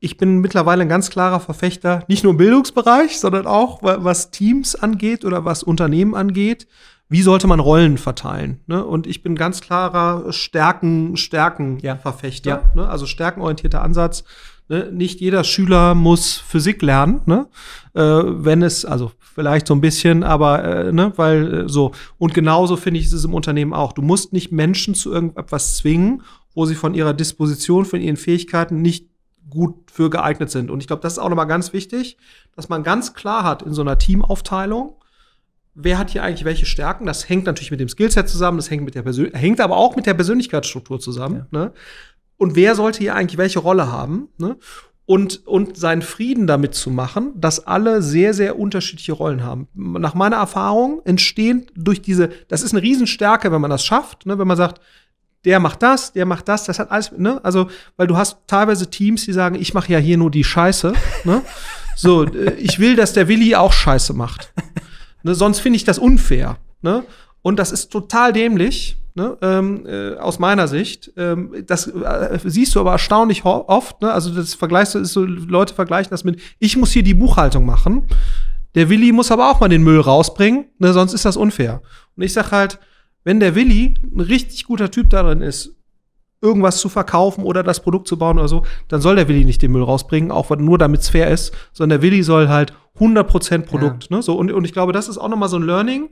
ich bin mittlerweile ein ganz klarer Verfechter, nicht nur im Bildungsbereich, sondern auch was Teams angeht oder was Unternehmen angeht. Wie sollte man Rollen verteilen? Ne? Und ich bin ganz klarer Stärken, Stärken-Verfechter. Ja. Ja. Ne? Also stärkenorientierter Ansatz. Ne? Nicht jeder Schüler muss Physik lernen, ne? Äh, wenn es, also vielleicht so ein bisschen, aber äh, ne, weil äh, so. Und genauso finde ich ist es im Unternehmen auch. Du musst nicht Menschen zu irgendetwas zwingen, wo sie von ihrer Disposition, von ihren Fähigkeiten nicht gut für geeignet sind. Und ich glaube, das ist auch nochmal ganz wichtig, dass man ganz klar hat in so einer Teamaufteilung, wer hat hier eigentlich welche Stärken. Das hängt natürlich mit dem Skillset zusammen, das hängt, mit der Persön hängt aber auch mit der Persönlichkeitsstruktur zusammen. Ja. Ne? Und wer sollte hier eigentlich welche Rolle haben? Ne? Und, und seinen Frieden damit zu machen, dass alle sehr, sehr unterschiedliche Rollen haben. Nach meiner Erfahrung entstehen durch diese, das ist eine Riesenstärke, wenn man das schafft, ne? wenn man sagt, der macht das, der macht das, das hat alles, ne? Also, weil du hast teilweise Teams, die sagen, ich mache ja hier nur die Scheiße, ne? So, äh, ich will, dass der Willi auch Scheiße macht. Ne? Sonst finde ich das unfair, ne? Und das ist total dämlich, ne? ähm, äh, aus meiner Sicht. Ähm, das äh, siehst du aber erstaunlich oft, ne? Also, das vergleichst du, ist so, Leute vergleichen das mit, ich muss hier die Buchhaltung machen. Der Willi muss aber auch mal den Müll rausbringen, ne? Sonst ist das unfair. Und ich sag halt, wenn der Willi ein richtig guter Typ darin ist, irgendwas zu verkaufen oder das Produkt zu bauen oder so, dann soll der Willi nicht den Müll rausbringen, auch nur damit es fair ist, sondern der Willi soll halt 100% Produkt. Ja. Ne? So, und, und ich glaube, das ist auch nochmal so ein Learning.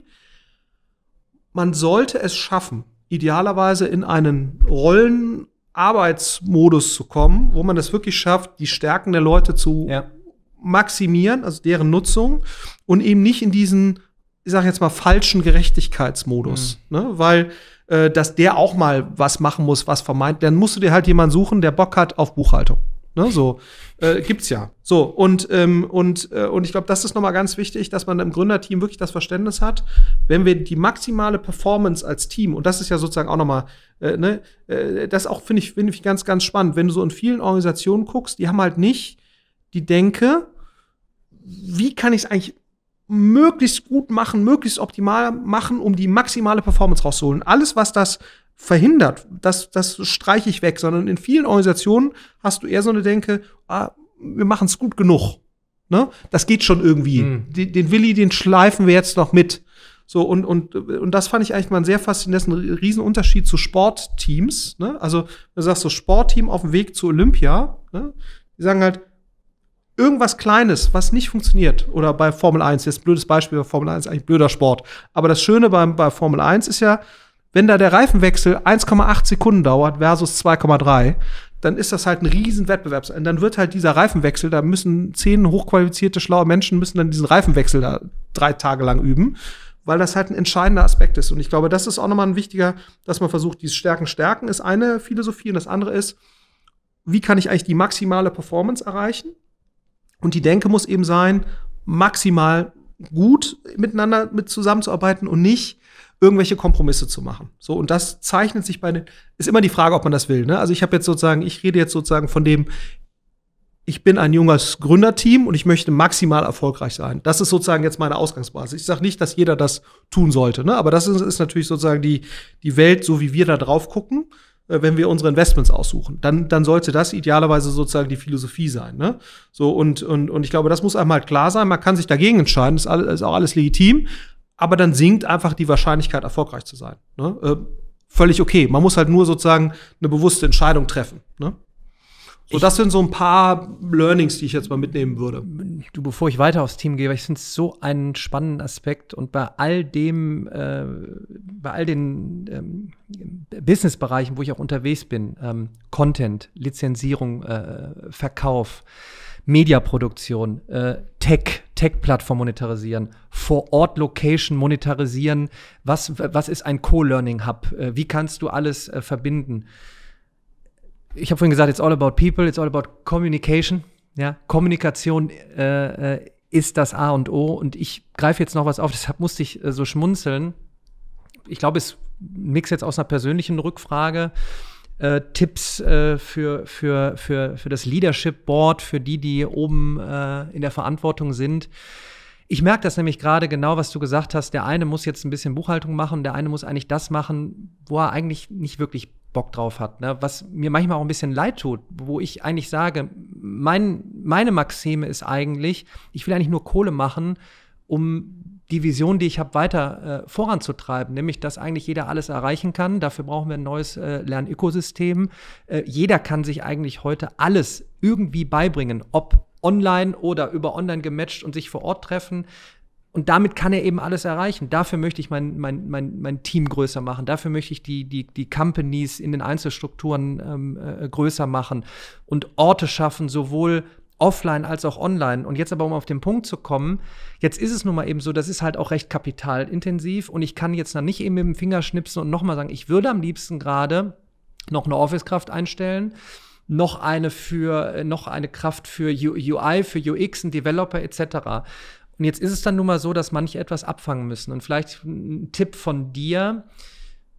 Man sollte es schaffen, idealerweise in einen Rollenarbeitsmodus zu kommen, wo man es wirklich schafft, die Stärken der Leute zu ja. maximieren, also deren Nutzung und eben nicht in diesen ich sage jetzt mal, falschen Gerechtigkeitsmodus. Mhm. Ne? Weil äh, dass der auch mal was machen muss, was vermeint, dann musst du dir halt jemanden suchen, der Bock hat auf Buchhaltung. Ne, so äh, gibt's ja. So und ähm, und äh, und ich glaube, das ist nochmal ganz wichtig, dass man im Gründerteam wirklich das Verständnis hat, wenn wir die maximale Performance als Team und das ist ja sozusagen auch nochmal, äh, ne, äh, das auch finde ich finde ich ganz ganz spannend, wenn du so in vielen Organisationen guckst, die haben halt nicht die Denke, wie kann ich es eigentlich möglichst gut machen, möglichst optimal machen, um die maximale Performance rauszuholen. Alles, was das verhindert, das, das streiche ich weg, sondern in vielen Organisationen hast du eher so eine Denke, ah, wir machen es gut genug. Ne? Das geht schon irgendwie. Mhm. Den, den Willi, den schleifen wir jetzt noch mit. So, und, und, und das fand ich eigentlich mal einen sehr faszinierenden Riesenunterschied zu Sportteams. Ne? Also, du sagst so, Sportteam auf dem Weg zu Olympia, ne? die sagen halt, irgendwas Kleines, was nicht funktioniert, oder bei Formel 1, jetzt blödes Beispiel, Formel 1 ist eigentlich blöder Sport, aber das Schöne beim, bei Formel 1 ist ja, wenn da der Reifenwechsel 1,8 Sekunden dauert versus 2,3, dann ist das halt ein riesen Wettbewerbs. Und dann wird halt dieser Reifenwechsel, da müssen zehn hochqualifizierte, schlaue Menschen müssen dann diesen Reifenwechsel da drei Tage lang üben, weil das halt ein entscheidender Aspekt ist. Und ich glaube, das ist auch nochmal ein wichtiger, dass man versucht, dieses Stärken stärken ist eine Philosophie und das andere ist, wie kann ich eigentlich die maximale Performance erreichen? Und die Denke muss eben sein, maximal gut miteinander mit zusammenzuarbeiten und nicht irgendwelche Kompromisse zu machen. So und das zeichnet sich bei den ist immer die Frage, ob man das will. Ne? Also ich habe jetzt sozusagen, ich rede jetzt sozusagen von dem, ich bin ein junges Gründerteam und ich möchte maximal erfolgreich sein. Das ist sozusagen jetzt meine Ausgangsbasis. Ich sage nicht, dass jeder das tun sollte, ne? aber das ist, ist natürlich sozusagen die die Welt, so wie wir da drauf gucken. Äh, wenn wir unsere Investments aussuchen. Dann, dann sollte das idealerweise sozusagen die Philosophie sein. Ne? So, und, und, und ich glaube, das muss einem halt klar sein. Man kann sich dagegen entscheiden, ist, alles, ist auch alles legitim, aber dann sinkt einfach die Wahrscheinlichkeit, erfolgreich zu sein. Ne? Äh, völlig okay. Man muss halt nur sozusagen eine bewusste Entscheidung treffen. Ne? So, das sind so ein paar Learnings, die ich jetzt mal mitnehmen würde. Du, bevor ich weiter aufs Team gehe, weil ich finde es so einen spannenden Aspekt und bei all dem, äh, bei all den ähm, Businessbereichen, wo ich auch unterwegs bin, ähm, Content, Lizenzierung, äh, Verkauf, Mediaproduktion, äh, Tech, Tech-Plattform monetarisieren, vor Ort Location monetarisieren. Was, was ist ein Co-Learning Hub? Äh, wie kannst du alles äh, verbinden? ich habe vorhin gesagt, it's all about people, it's all about communication. Ja, Kommunikation äh, äh, ist das A und O. Und ich greife jetzt noch was auf, deshalb musste ich äh, so schmunzeln. Ich glaube, es mix jetzt aus einer persönlichen Rückfrage. Äh, Tipps äh, für, für, für, für das Leadership Board, für die, die oben äh, in der Verantwortung sind. Ich merke das nämlich gerade genau, was du gesagt hast. Der eine muss jetzt ein bisschen Buchhaltung machen, der eine muss eigentlich das machen, wo er eigentlich nicht wirklich Bock drauf hat, ne? was mir manchmal auch ein bisschen leid tut, wo ich eigentlich sage, mein, meine Maxime ist eigentlich, ich will eigentlich nur Kohle machen, um die Vision, die ich habe, weiter äh, voranzutreiben, nämlich dass eigentlich jeder alles erreichen kann. Dafür brauchen wir ein neues äh, Lernökosystem. Äh, jeder kann sich eigentlich heute alles irgendwie beibringen, ob online oder über online gematcht und sich vor Ort treffen. Und damit kann er eben alles erreichen. Dafür möchte ich mein, mein, mein, mein Team größer machen. Dafür möchte ich die, die, die Companies in den Einzelstrukturen ähm, äh, größer machen und Orte schaffen, sowohl offline als auch online. Und jetzt aber, um auf den Punkt zu kommen, jetzt ist es nun mal eben so, das ist halt auch recht kapitalintensiv und ich kann jetzt noch nicht eben mit dem Finger schnipsen und nochmal sagen, ich würde am liebsten gerade noch eine Office-Kraft einstellen, noch eine für, äh, noch eine Kraft für UI, für UX, ein Developer etc. Und jetzt ist es dann nun mal so, dass manche etwas abfangen müssen. Und vielleicht ein Tipp von dir.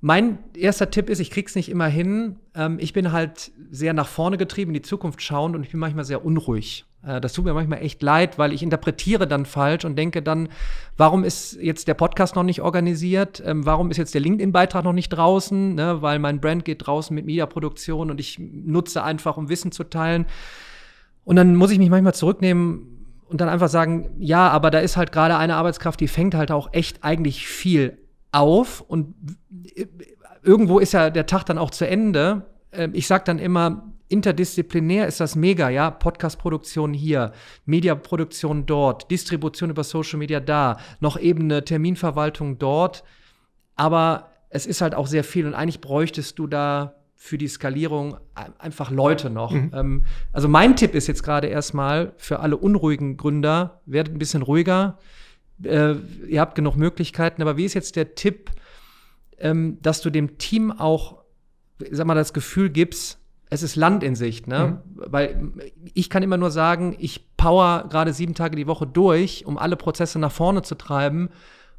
Mein erster Tipp ist, ich krieg's nicht immer hin. Ähm, ich bin halt sehr nach vorne getrieben, in die Zukunft schauend und ich bin manchmal sehr unruhig. Äh, das tut mir manchmal echt leid, weil ich interpretiere dann falsch und denke dann, warum ist jetzt der Podcast noch nicht organisiert? Ähm, warum ist jetzt der LinkedIn-Beitrag noch nicht draußen? Ne? Weil mein Brand geht draußen mit Media-Produktion und ich nutze einfach, um Wissen zu teilen. Und dann muss ich mich manchmal zurücknehmen und dann einfach sagen, ja, aber da ist halt gerade eine Arbeitskraft, die fängt halt auch echt eigentlich viel auf und irgendwo ist ja der Tag dann auch zu Ende. Ähm, ich sag dann immer, interdisziplinär ist das mega, ja. Podcast-Produktion hier, Mediaproduktion dort, Distribution über Social Media da, noch eben eine Terminverwaltung dort. Aber es ist halt auch sehr viel und eigentlich bräuchtest du da für die Skalierung einfach Leute noch. Mhm. Ähm, also mein Tipp ist jetzt gerade erstmal für alle unruhigen Gründer, werdet ein bisschen ruhiger. Äh, ihr habt genug Möglichkeiten, aber wie ist jetzt der Tipp, ähm, dass du dem Team auch, sag mal, das Gefühl gibst, es ist Land in Sicht, ne? Mhm. Weil ich kann immer nur sagen, ich power gerade sieben Tage die Woche durch, um alle Prozesse nach vorne zu treiben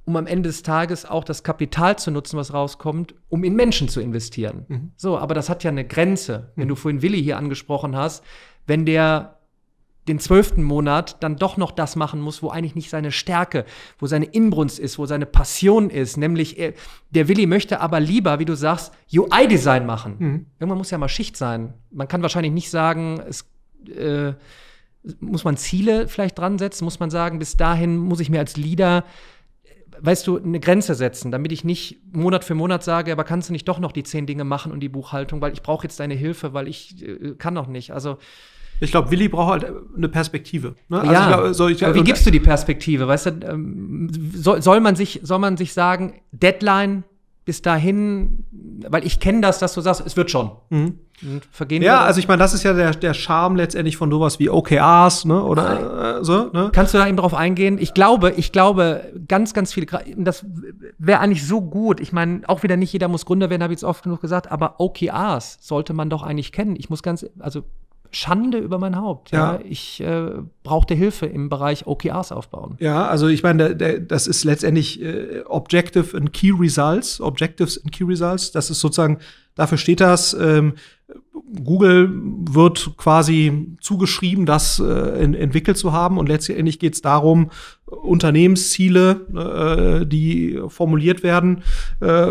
um am Ende des Tages auch das Kapital zu nutzen, was rauskommt, um in Menschen zu investieren. Mhm. So, aber das hat ja eine Grenze. Wenn du mhm. vorhin Willi hier angesprochen hast, wenn der den zwölften Monat dann doch noch das machen muss, wo eigentlich nicht seine Stärke, wo seine Inbrunst ist, wo seine Passion ist. Nämlich, der Willi möchte aber lieber, wie du sagst, UI-Design machen. Mhm. Irgendwann muss ja mal Schicht sein. Man kann wahrscheinlich nicht sagen, es äh, muss man Ziele vielleicht dran setzen, muss man sagen, bis dahin muss ich mir als Leader weißt du, eine Grenze setzen, damit ich nicht Monat für Monat sage, aber kannst du nicht doch noch die zehn Dinge machen und die Buchhaltung, weil ich brauche jetzt deine Hilfe, weil ich äh, kann noch nicht. Also ich glaube, Willi braucht halt äh, eine Perspektive. Ne? Also ja. Glaub, so ich, wie gibst du die Perspektive? Weißt du, ähm, soll, soll, man sich, soll man sich sagen, Deadline bis dahin, weil ich kenne das, dass du sagst, es wird schon. Mhm. vergehen ja, also ich meine, das ist ja der, der Charme letztendlich von sowas wie OKRs, ne? Oder äh, so, ne? Kannst du da eben drauf eingehen? Ich glaube, ich glaube, ganz, ganz viele, das wäre eigentlich so gut. Ich meine, auch wieder nicht jeder muss Gründer werden, habe ich jetzt oft genug gesagt, aber OKRs sollte man doch eigentlich kennen. Ich muss ganz, also Schande über mein Haupt. Ja, ja. ich äh, brauchte Hilfe im Bereich OKRs aufbauen. Ja, also ich meine, das ist letztendlich äh, Objective and Key Results, Objectives and Key Results. Das ist sozusagen Dafür steht das. Ähm, Google wird quasi zugeschrieben, das äh, in, entwickelt zu haben. Und letztendlich geht es darum, Unternehmensziele, äh, die formuliert werden, äh,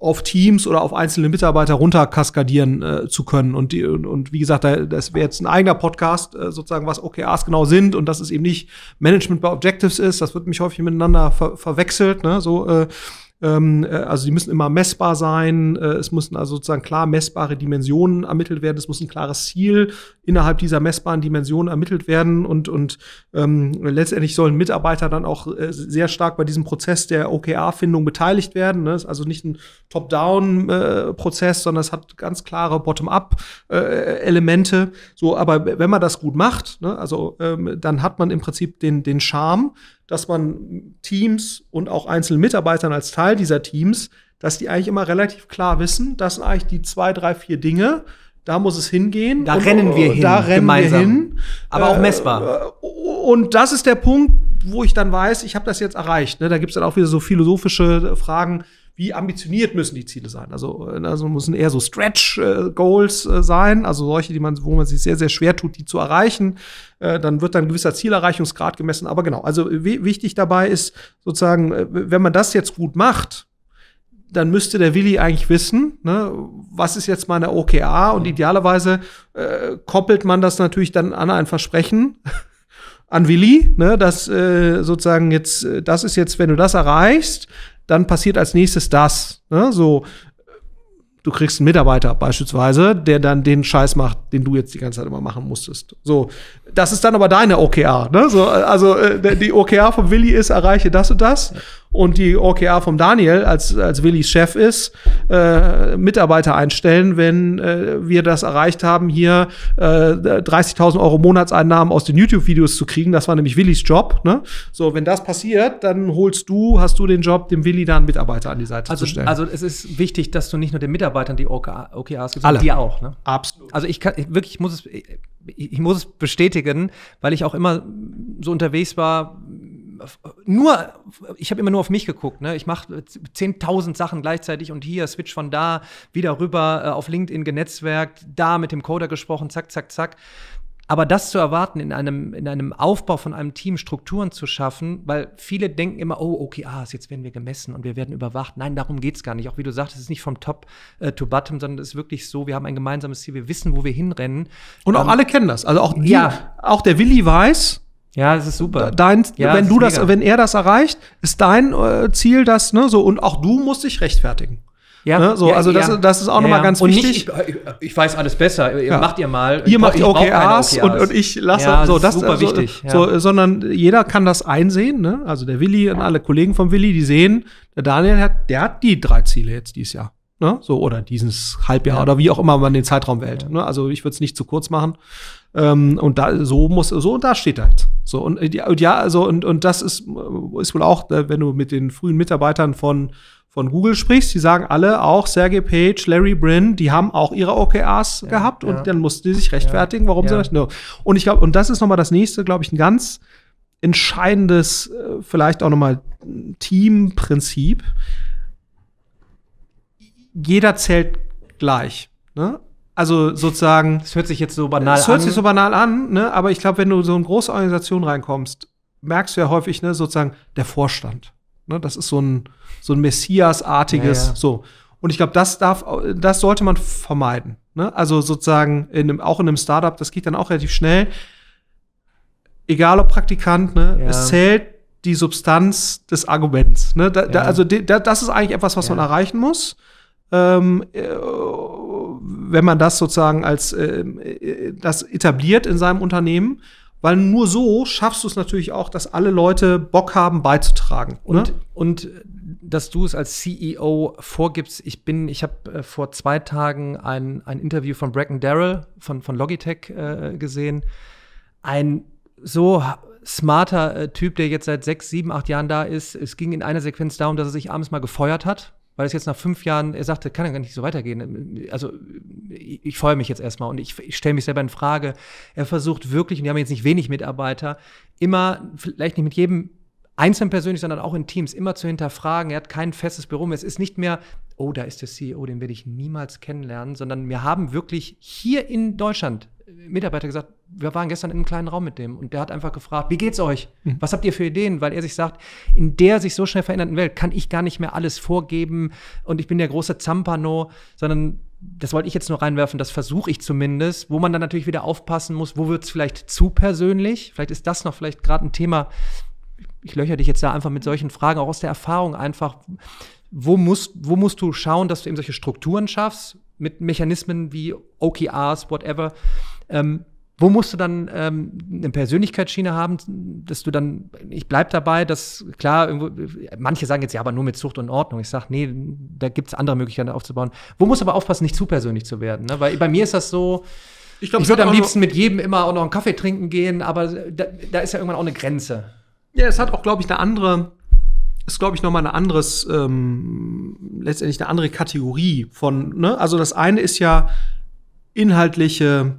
auf Teams oder auf einzelne Mitarbeiter runterkaskadieren äh, zu können. Und, und, und wie gesagt, das wäre jetzt ein eigener Podcast, äh, sozusagen, was OKRs genau sind und dass es eben nicht Management by Objectives ist. Das wird mich häufig miteinander ver verwechselt. Ne? So, äh, ähm, äh, also die müssen immer messbar sein. Äh, es müssen also sozusagen klar messbare Dimensionen ermittelt werden. Es muss ein klares Ziel innerhalb dieser messbaren Dimensionen ermittelt werden. Und, und ähm, letztendlich sollen Mitarbeiter dann auch äh, sehr stark bei diesem Prozess der OKR-Findung beteiligt werden. Ne? Ist also nicht ein Top-Down-Prozess, sondern es hat ganz klare Bottom-up-Elemente. so, aber wenn man das gut macht, ne? also ähm, dann hat man im Prinzip den, den Charme dass man Teams und auch einzelnen Mitarbeitern als Teil dieser Teams, dass die eigentlich immer relativ klar wissen, das sind eigentlich die zwei, drei, vier Dinge, da muss es hingehen. Da und, rennen wir äh, hin. Da rennen gemeinsam. wir hin. Aber auch messbar. Äh, äh, und das ist der Punkt, wo ich dann weiß, ich habe das jetzt erreicht. Ne? Da gibt es dann auch wieder so philosophische Fragen wie ambitioniert müssen die Ziele sein? Also, äh, also müssen eher so Stretch-Goals äh, äh, sein, also solche, die man, wo man sich sehr, sehr schwer tut, die zu erreichen. Äh, dann wird dann ein gewisser Zielerreichungsgrad gemessen. Aber genau, also wichtig dabei ist sozusagen, äh, wenn man das jetzt gut macht, dann müsste der Willi eigentlich wissen, ne, was ist jetzt meine OKA und mhm. idealerweise äh, koppelt man das natürlich dann an ein Versprechen. an Willi, ne, dass äh, sozusagen jetzt, äh, das ist jetzt, wenn du das erreichst, dann passiert als nächstes das. Ne? So, du kriegst einen Mitarbeiter beispielsweise, der dann den Scheiß macht, den du jetzt die ganze Zeit immer machen musstest. So, das ist dann aber deine OKR. Ne? So, also äh, die OKR von Willi ist erreiche das und das und die OKA vom Daniel als, als Willis Chef ist, äh, Mitarbeiter einstellen, wenn äh, wir das erreicht haben, hier äh, 30.000 Euro Monatseinnahmen aus den YouTube-Videos zu kriegen. Das war nämlich Willis Job. Ne? So, wenn das passiert, dann holst du, hast du den Job, dem Willi da einen Mitarbeiter an die Seite also, zu stellen. Also es ist wichtig, dass du nicht nur den Mitarbeitern die OKA, OKAs gibst, sondern dir auch. Ne? Absolut. Also ich kann ich, wirklich, ich muss es ich muss es bestätigen, weil ich auch immer so unterwegs war, nur, ich habe immer nur auf mich geguckt. Ne? Ich mache 10.000 Sachen gleichzeitig und hier, Switch von da, wieder rüber, äh, auf LinkedIn genetzwerkt, da mit dem Coder gesprochen, zack, zack, zack. Aber das zu erwarten, in einem, in einem Aufbau von einem Team Strukturen zu schaffen, weil viele denken immer, oh, OKRs, ah, jetzt werden wir gemessen und wir werden überwacht. Nein, darum geht es gar nicht. Auch wie du sagst, es ist nicht vom Top äh, to Bottom, sondern es ist wirklich so, wir haben ein gemeinsames Ziel, wir wissen, wo wir hinrennen. Und auch ähm, alle kennen das. Also auch die, ja. auch der Willi weiß, ja, es ist super. Dein, ja, wenn du das, mega. wenn er das erreicht, ist dein äh, Ziel das, ne, so, und auch du musst dich rechtfertigen. Ja, ne, so, ja, also das, ja. das ist auch ja, nochmal ganz und wichtig. Nicht, ich, ich, weiß alles besser, ihr macht ihr mal. Ihr macht die OKRs, OKRs. Und, und, ich lasse ja, so, das, ist super also, wichtig. So, sondern jeder kann das einsehen, ne? Also der Willi und alle Kollegen vom Willi, die sehen, der Daniel hat, der hat die drei Ziele jetzt dieses Jahr. Ne? So, oder dieses Halbjahr oder wie auch immer man den Zeitraum wählt. Ne? Also ich würde es nicht zu kurz machen. Ähm, und da, so muss, so und da steht er jetzt. So, und, äh, und ja, also, und, und das ist, äh, ist wohl auch, äh, wenn du mit den frühen Mitarbeitern von, von Google sprichst, die sagen alle auch Sergey Page, Larry Brin, die haben auch ihre OKRs ja, gehabt ja. und dann mussten die sich rechtfertigen, warum ja. sie no. Und ich glaube, und das ist nochmal das nächste, glaube ich, ein ganz entscheidendes, vielleicht auch nochmal Teamprinzip. Jeder zählt gleich. Ne? also sozusagen. Das hört sich jetzt so banal an. Das hört sich so banal an, ne? aber ich glaube, wenn du so in große Organisation reinkommst, merkst du ja häufig, ne, sozusagen der Vorstand. Ne? Das ist so ein, so ein Messias-artiges, ja, ja. so. Und ich glaube, das darf, das sollte man vermeiden. Ne? Also sozusagen in einem, auch in einem Startup, das geht dann auch relativ schnell. Egal ob Praktikant, ne? Ja. es zählt die Substanz des Arguments. Ne? Da, da, also de, da, das ist eigentlich etwas, was man erreichen muss. Ähm, äh, wenn man das sozusagen als äh, äh, das etabliert in seinem Unternehmen, weil nur so schaffst du es natürlich auch, dass alle Leute Bock haben, beizutragen. Ne? Und, und äh, dass du es als CEO vorgibst, ich bin, ich habe äh, vor zwei Tagen ein, ein Interview von Bracken Darrell von, von Logitech äh, gesehen. Ein so smarter äh, Typ, der jetzt seit sechs, sieben, acht Jahren da ist. Es ging in einer Sequenz darum, dass er sich abends mal gefeuert hat weil es jetzt nach fünf Jahren, er sagte, kann ja gar nicht so weitergehen. Also ich, ich freue mich jetzt erstmal und ich, ich stelle mich selber in Frage. Er versucht wirklich, und wir haben jetzt nicht wenig Mitarbeiter, immer, vielleicht nicht mit jedem einzeln persönlich, sondern auch in Teams immer zu hinterfragen. Er hat kein festes Büro mehr. Es ist nicht mehr, oh, da ist der CEO, den werde ich niemals kennenlernen, sondern wir haben wirklich hier in Deutschland Mitarbeiter gesagt, wir waren gestern in einem kleinen Raum mit dem und der hat einfach gefragt, wie geht's euch? Mhm. Was habt ihr für Ideen? Weil er sich sagt, in der sich so schnell verändernden Welt kann ich gar nicht mehr alles vorgeben und ich bin der große Zampano, sondern das wollte ich jetzt nur reinwerfen, das versuche ich zumindest, wo man dann natürlich wieder aufpassen muss, wo wird es vielleicht zu persönlich? Vielleicht ist das noch vielleicht gerade ein Thema. Ich löcher dich jetzt da einfach mit solchen Fragen, auch aus der Erfahrung einfach. Wo musst, wo musst du schauen, dass du eben solche Strukturen schaffst mit Mechanismen wie OKRs, whatever, ähm, wo musst du dann ähm, eine Persönlichkeitsschiene haben, dass du dann, ich bleib dabei, dass klar, irgendwo, manche sagen jetzt ja, aber nur mit Zucht und Ordnung. Ich sage, nee, da gibt es andere Möglichkeiten aufzubauen. Wo musst du aber aufpassen, nicht zu persönlich zu werden? Ne? Weil bei mir ist das so, ich, ich würde am liebsten mit jedem immer auch noch einen Kaffee trinken gehen, aber da, da ist ja irgendwann auch eine Grenze. Ja, es hat auch, glaube ich, eine andere, ist, glaube ich, nochmal eine anderes, ähm, letztendlich eine andere Kategorie von, ne? Also das eine ist ja inhaltliche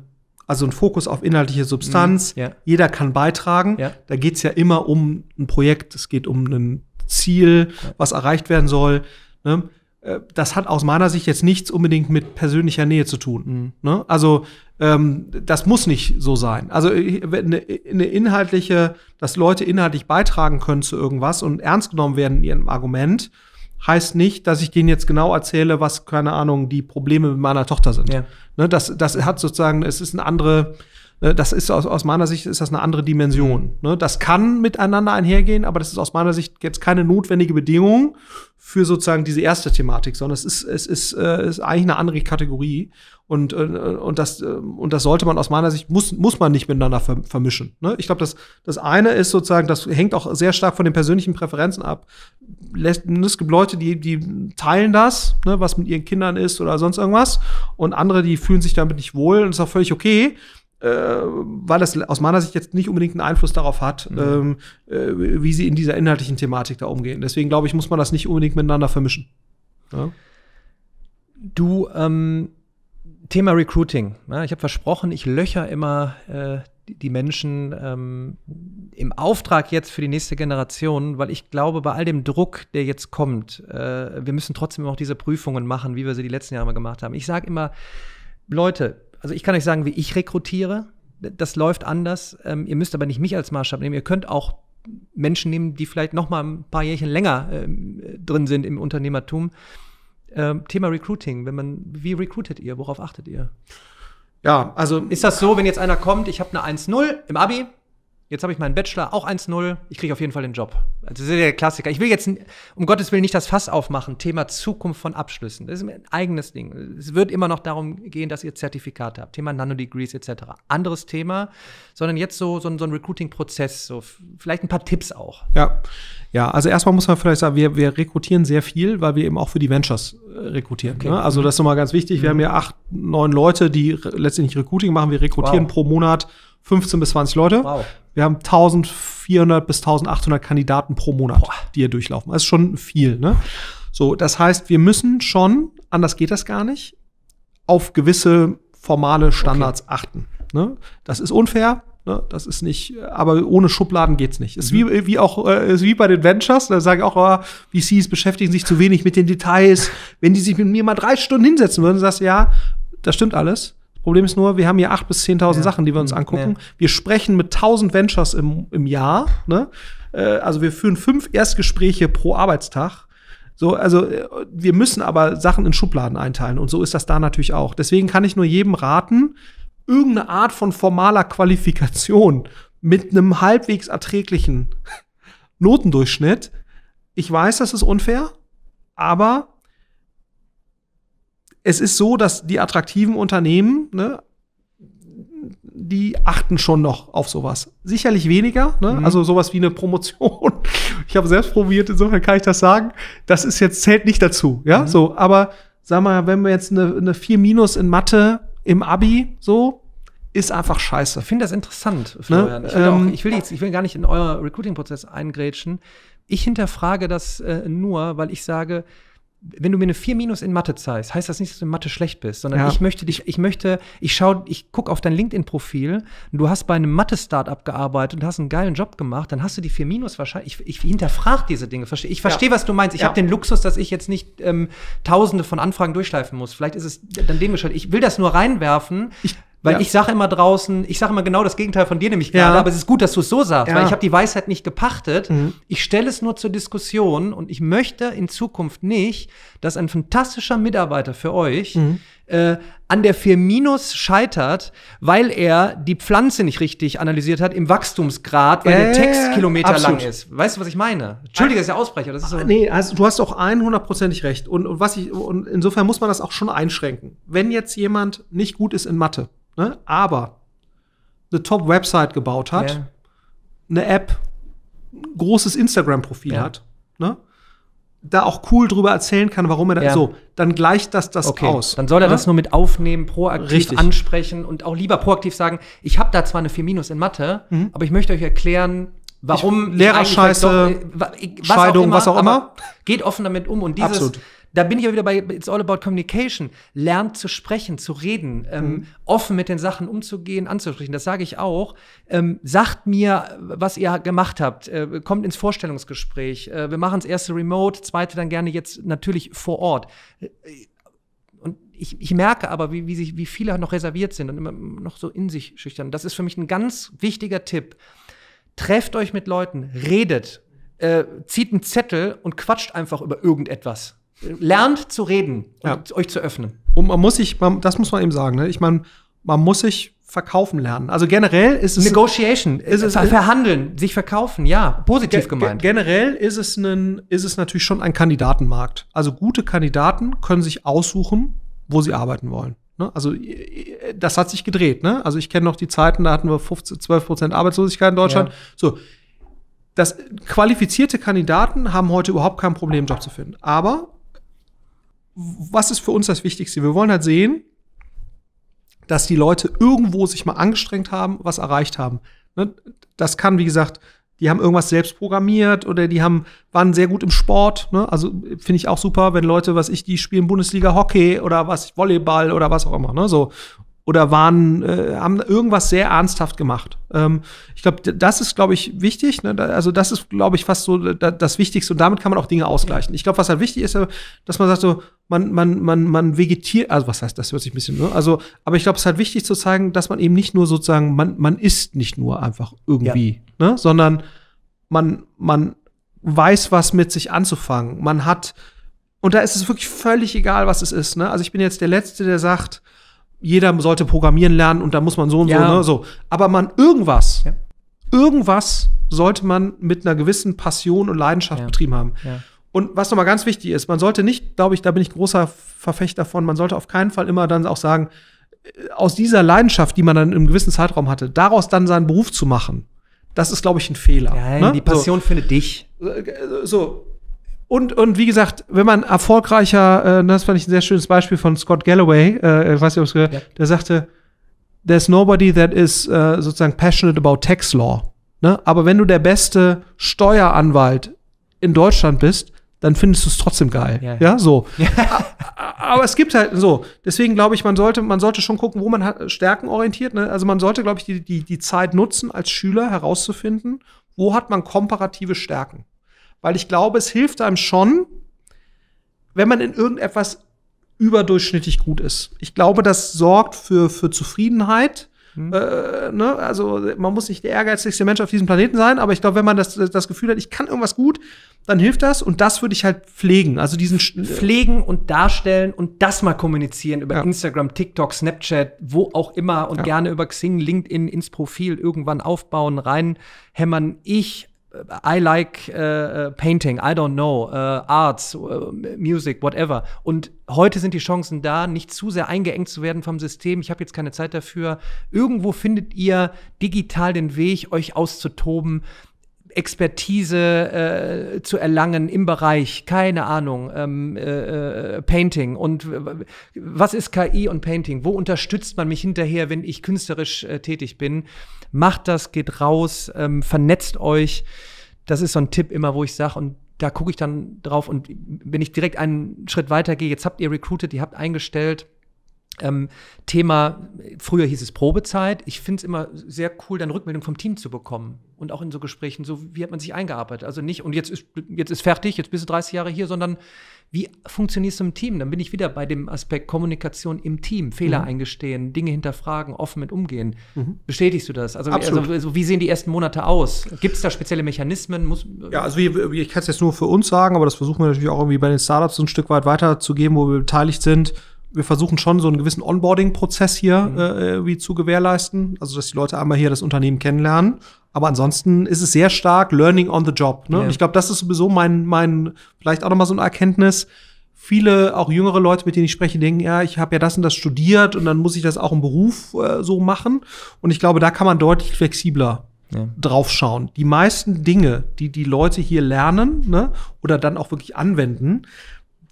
also ein Fokus auf inhaltliche Substanz. Mhm, ja. Jeder kann beitragen. Ja. Da geht's ja immer um ein Projekt, es geht um ein Ziel, ja. was erreicht werden soll. Ne? Äh, das hat aus meiner Sicht jetzt nichts unbedingt mit persönlicher Nähe zu tun. Mhm. Ne? Also ähm, das muss nicht so sein. Also äh, eine, eine inhaltliche, dass Leute inhaltlich beitragen können zu irgendwas und ernst genommen werden in ihrem Argument heißt nicht, dass ich denen jetzt genau erzähle, was, keine Ahnung, die Probleme mit meiner Tochter sind. Ja. Ne, das, das hat sozusagen, es ist eine andere, Ne, das ist aus, aus meiner Sicht ist das eine andere Dimension. Mhm. Ne, das kann miteinander einhergehen, aber das ist aus meiner Sicht jetzt keine notwendige Bedingung für sozusagen diese erste Thematik, sondern es ist, es ist, äh, ist eigentlich eine andere Kategorie. Und, äh, und, das, äh, und das sollte man aus meiner Sicht, muss, muss man nicht miteinander ver vermischen. Ne? Ich glaube, das, das eine ist sozusagen, das hängt auch sehr stark von den persönlichen Präferenzen ab. es gibt Leute, die, die teilen das, ne, was mit ihren Kindern ist oder sonst irgendwas. Und andere, die fühlen sich damit nicht wohl und das ist auch völlig okay äh, weil das aus meiner Sicht jetzt nicht unbedingt einen Einfluss darauf hat, mhm. Ähm, äh, wie sie in dieser inhaltlichen Thematik da umgehen. Deswegen glaube ich, muss man das nicht unbedingt miteinander vermischen. Ja? Du, ähm, Thema Recruiting. Ja, ne? ich habe versprochen, ich löcher immer äh, die Menschen ähm, im Auftrag jetzt für die nächste Generation, weil ich glaube, bei all dem Druck, der jetzt kommt, äh, wir müssen trotzdem auch diese Prüfungen machen, wie wir sie die letzten Jahre mal gemacht haben. Ich sage immer, Leute, also ich kann euch sagen, wie ich rekrutiere. Das läuft anders. Ähm, ihr müsst aber nicht mich als Maßstab nehmen. Ihr könnt auch Menschen nehmen, die vielleicht noch mal ein paar Jährchen länger ähm, drin sind im Unternehmertum. Ähm, Thema Recruiting, wenn man, wie recruitet ihr? Worauf achtet ihr? Ja, also. Ist das so, wenn jetzt einer kommt, ich habe eine 1-0 im Abi, Jetzt habe ich meinen Bachelor, auch 1-0. Ich kriege auf jeden Fall den Job. Also das ist der Klassiker. Ich will jetzt, um Gottes Willen, nicht das Fass aufmachen. Thema Zukunft von Abschlüssen. Das ist ein eigenes Ding. Es wird immer noch darum gehen, dass ihr Zertifikate habt. Thema Nanodegrees etc. Anderes Thema, sondern jetzt so, so, so ein Recruiting-Prozess. So vielleicht ein paar Tipps auch. Ja, ja, also erstmal muss man vielleicht sagen, wir, wir rekrutieren sehr viel, weil wir eben auch für die Ventures äh, rekrutieren. Okay. Ne? Also das ist nochmal ganz wichtig. Mhm. Wir haben ja acht, neun Leute, die letztendlich Recruiting machen. Wir rekrutieren wow. pro Monat 15 bis 20 Leute. Wow. Wir haben 1400 bis 1800 Kandidaten pro Monat, Boah. die hier durchlaufen. Das ist schon viel. Ne? So, das heißt, wir müssen schon, anders geht das gar nicht, auf gewisse formale Standards okay. achten. Ne? Das ist unfair, ne? das ist nicht, aber ohne Schubladen geht es nicht. Ist mhm. wie, wie auch, äh, ist wie bei den Ventures, da sage ich auch, oh, VCs beschäftigen sich zu wenig mit den Details. Wenn die sich mit mir mal drei Stunden hinsetzen würden, sagst du, ja, das stimmt alles. Problem ist nur, wir haben hier 8.000 bis 10.000 ja. Sachen, die wir uns hm, angucken. Ja. Wir sprechen mit 1.000 Ventures im, im Jahr. Ne? Äh, also wir führen fünf Erstgespräche pro Arbeitstag. So, also äh, wir müssen aber Sachen in Schubladen einteilen und so ist das da natürlich auch. Deswegen kann ich nur jedem raten, irgendeine Art von formaler Qualifikation mit einem halbwegs erträglichen Notendurchschnitt. Ich weiß, das ist unfair, aber es ist so, dass die attraktiven Unternehmen, ne, die achten schon noch auf sowas. Sicherlich weniger, ne? Mhm. also sowas wie eine Promotion. Ich habe selbst probiert, insofern kann ich das sagen. Das ist jetzt zählt nicht dazu, ja, mhm. so. Aber sag mal, wenn wir jetzt eine, eine 4 minus in Mathe im Abi, so, ist einfach scheiße. Ich finde das interessant, ne? Florian. Ne? Ich, will ähm, auch, ich, will jetzt, ich will gar nicht in euer Recruiting-Prozess eingrätschen. Ich hinterfrage das äh, nur, weil ich sage, wenn du mir eine 4 minus in Mathe zeigst, heißt das nicht, dass du in Mathe schlecht bist, sondern ja. ich möchte dich, ich möchte, ich schau, ich gucke auf dein LinkedIn-Profil du hast bei einem Mathe-Startup gearbeitet und hast einen geilen Job gemacht, dann hast du die 4 minus wahrscheinlich. Ich, ich hinterfrage diese Dinge, verstehe. Ich verstehe, ja. was du meinst. Ich ja. habe den Luxus, dass ich jetzt nicht ähm, tausende von Anfragen durchschleifen muss. Vielleicht ist es dann dem geschuldet. Ich will das nur reinwerfen. Ich weil ja. ich sage immer draußen, ich sage immer genau das Gegenteil von dir nämlich gerade, ja. aber es ist gut, dass du es so sagst, ja. weil ich habe die Weisheit nicht gepachtet. Mhm. Ich stelle es nur zur Diskussion und ich möchte in Zukunft nicht, dass ein fantastischer Mitarbeiter für euch mhm äh, an der Firminus scheitert, weil er die Pflanze nicht richtig analysiert hat im Wachstumsgrad, weil äh, der Text kilometerlang ist. Weißt du, was ich meine? Entschuldige, das ist ja Ausbrecher. Das ist so ah, nee, also, du hast auch 100%ig recht. Und, und, was ich, und insofern muss man das auch schon einschränken. Wenn jetzt jemand nicht gut ist in Mathe, ne, aber eine Top-Website gebaut hat, ja. eine App, ein großes Instagram-Profil ja. hat, ne, da auch cool drüber erzählen kann, warum er da so, dann gleicht das das okay. aus. Dann soll er ja? Ne? das nur mit aufnehmen, proaktiv Richtig. ansprechen und auch lieber proaktiv sagen, ich habe da zwar eine 4 Minus in Mathe, mhm. aber ich möchte euch erklären, warum halt Lehrerscheiße, Scheidung, äh, was auch immer. Geht offen damit um und dieses Absolut da bin ich ja wieder bei It's All About Communication. Lernt zu sprechen, zu reden, ähm, mhm. offen mit den Sachen umzugehen, anzusprechen. Das sage ich auch. Ähm, sagt mir, was ihr gemacht habt. Äh, kommt ins Vorstellungsgespräch. Äh, wir machen das erste remote, zweite dann gerne jetzt natürlich vor Ort. Äh, und ich, ich, merke aber, wie, wie, sich, wie viele noch reserviert sind und immer noch so in sich schüchtern. Das ist für mich ein ganz wichtiger Tipp. Trefft euch mit Leuten, redet, äh, zieht einen Zettel und quatscht einfach über irgendetwas. Lernt zu reden und ja. euch zu öffnen. Und man muss sich, man, das muss man eben sagen, ne? ich meine, man muss sich verkaufen lernen. Also generell ist es. Negotiation, ist es, verhandeln, sich verkaufen, ja, positiv ge gemeint. Generell ist es, ein, ist es natürlich schon ein Kandidatenmarkt. Also gute Kandidaten können sich aussuchen, wo sie arbeiten wollen. Ne? Also das hat sich gedreht. Ne? Also ich kenne noch die Zeiten, da hatten wir 15, 12 Prozent Arbeitslosigkeit in Deutschland. Ja. So, das qualifizierte Kandidaten haben heute überhaupt kein Problem, Job zu finden. Aber was ist für uns das Wichtigste? Wir wollen halt sehen, dass die Leute irgendwo sich mal angestrengt haben, was erreicht haben. Ne? Das kann, wie gesagt, die haben irgendwas selbst programmiert oder die haben, waren sehr gut im Sport. Ne? Also finde ich auch super, wenn Leute, was ich, die spielen Bundesliga Hockey oder was, Volleyball oder was auch immer, ne? So oder waren, äh, haben irgendwas sehr ernsthaft gemacht. Ähm, ich glaube, das ist, glaube ich, wichtig. Ne? Also das ist, glaube ich, fast so äh, da, das Wichtigste und damit kann man auch Dinge ausgleichen. Ich glaube, was halt wichtig ist, äh, dass man sagt so, man, man, man, man vegetiert, also was heißt, das hört sich ein bisschen, ne? also, aber ich glaube, es ist halt wichtig zu zeigen, dass man eben nicht nur sozusagen, man, man isst nicht nur einfach irgendwie, ja. ne? sondern man, man weiß, was mit sich anzufangen. Man hat, und da ist es wirklich völlig egal, was es ist. Ne? Also ich bin jetzt der Letzte, der sagt, jeder sollte programmieren lernen und da muss man so und ja. so, ne, so. Aber man irgendwas, ja. irgendwas sollte man mit einer gewissen Passion und Leidenschaft ja. betrieben haben. Und was nochmal ganz wichtig ist, man sollte nicht, glaube ich, da bin ich großer Verfechter von, man sollte auf keinen Fall immer dann auch sagen, äh, aus dieser Leidenschaft, die man dann im gewissen Zeitraum hatte, daraus dann seinen Beruf zu machen, das ist, glaube ich, ein Fehler. Nein, ne? die Passion so. findet dich. Äh, so, und, und wie gesagt, wenn man erfolgreicher, äh, das fand ich ein sehr schönes Beispiel von Scott Galloway, äh, ich weiß nicht, ob gehört, ja. der sagte, there's nobody that is äh, sozusagen passionate about tax law. Ne? Aber wenn du der beste Steueranwalt in Deutschland bist, dann findest du es trotzdem geil. Ja, ja. ja so. Ja. Aber es gibt halt so. Deswegen glaube ich, man sollte, man sollte schon gucken, wo man hat, Stärken orientiert. Ne? Also man sollte, glaube ich, die, die, die Zeit nutzen, als Schüler herauszufinden, wo hat man komparative Stärken weil ich glaube, es hilft einem schon, wenn man in irgendetwas überdurchschnittlich gut ist. Ich glaube, das sorgt für, für Zufriedenheit. Mhm. Äh, ne? Also man muss nicht der ehrgeizigste Mensch auf diesem Planeten sein, aber ich glaube, wenn man das, das Gefühl hat, ich kann irgendwas gut, dann hilft das und das würde ich halt pflegen. Also diesen äh, pflegen und darstellen und das mal kommunizieren über ja. Instagram, TikTok, Snapchat, wo auch immer und ja. gerne über Xing, LinkedIn ins Profil irgendwann aufbauen, reinhämmern. Ich I like uh, Painting, I don't know, uh, Arts, uh, Music, whatever. Und heute sind die Chancen da, nicht zu sehr eingeengt zu werden vom System. Ich habe jetzt keine Zeit dafür. Irgendwo findet ihr digital den Weg, euch auszutoben. Expertise äh, zu erlangen im Bereich, keine Ahnung, ähm, äh, äh Painting und was ist KI und Painting? Wo unterstützt man mich hinterher, wenn ich künstlerisch äh, tätig bin? Macht das, geht raus, ähm, vernetzt euch. Das ist so ein Tipp immer, wo ich sage, und da gucke ich dann drauf und wenn ich direkt einen Schritt weiter gehe, jetzt habt ihr recruited, ihr habt eingestellt, ähm, Thema, früher hieß es Probezeit. Ich finde es immer sehr cool, dann Rückmeldung vom Team zu bekommen. Und auch in so Gesprächen, so wie hat man sich eingearbeitet? Also nicht, und jetzt ist, jetzt ist fertig, jetzt bist du 30 Jahre hier, sondern wie funktionierst du im Team? Dann bin ich wieder bei dem Aspekt Kommunikation im Team, Fehler mhm. eingestehen, Dinge hinterfragen, offen mit umgehen. Mhm. Bestätigst du das? Also, also, also, wie sehen die ersten Monate aus? Gibt es da spezielle Mechanismen? Muss, ja, also ich, ich kann es jetzt nur für uns sagen, aber das versuchen wir natürlich auch irgendwie bei den Startups so ein Stück weit weiterzugeben, wo wir beteiligt sind wir versuchen schon so einen gewissen Onboarding-Prozess hier mhm. äh, wie zu gewährleisten, also dass die Leute einmal hier das Unternehmen kennenlernen. Aber ansonsten ist es sehr stark Learning on the Job. Ne? Ja. Ich glaube, das ist sowieso mein, mein vielleicht auch nochmal so eine Erkenntnis. Viele, auch jüngere Leute, mit denen ich spreche, denken, ja, ich habe ja das und das studiert und dann muss ich das auch im Beruf äh, so machen. Und ich glaube, da kann man deutlich flexibler ja. schauen. Die meisten Dinge, die die Leute hier lernen ne, oder dann auch wirklich anwenden,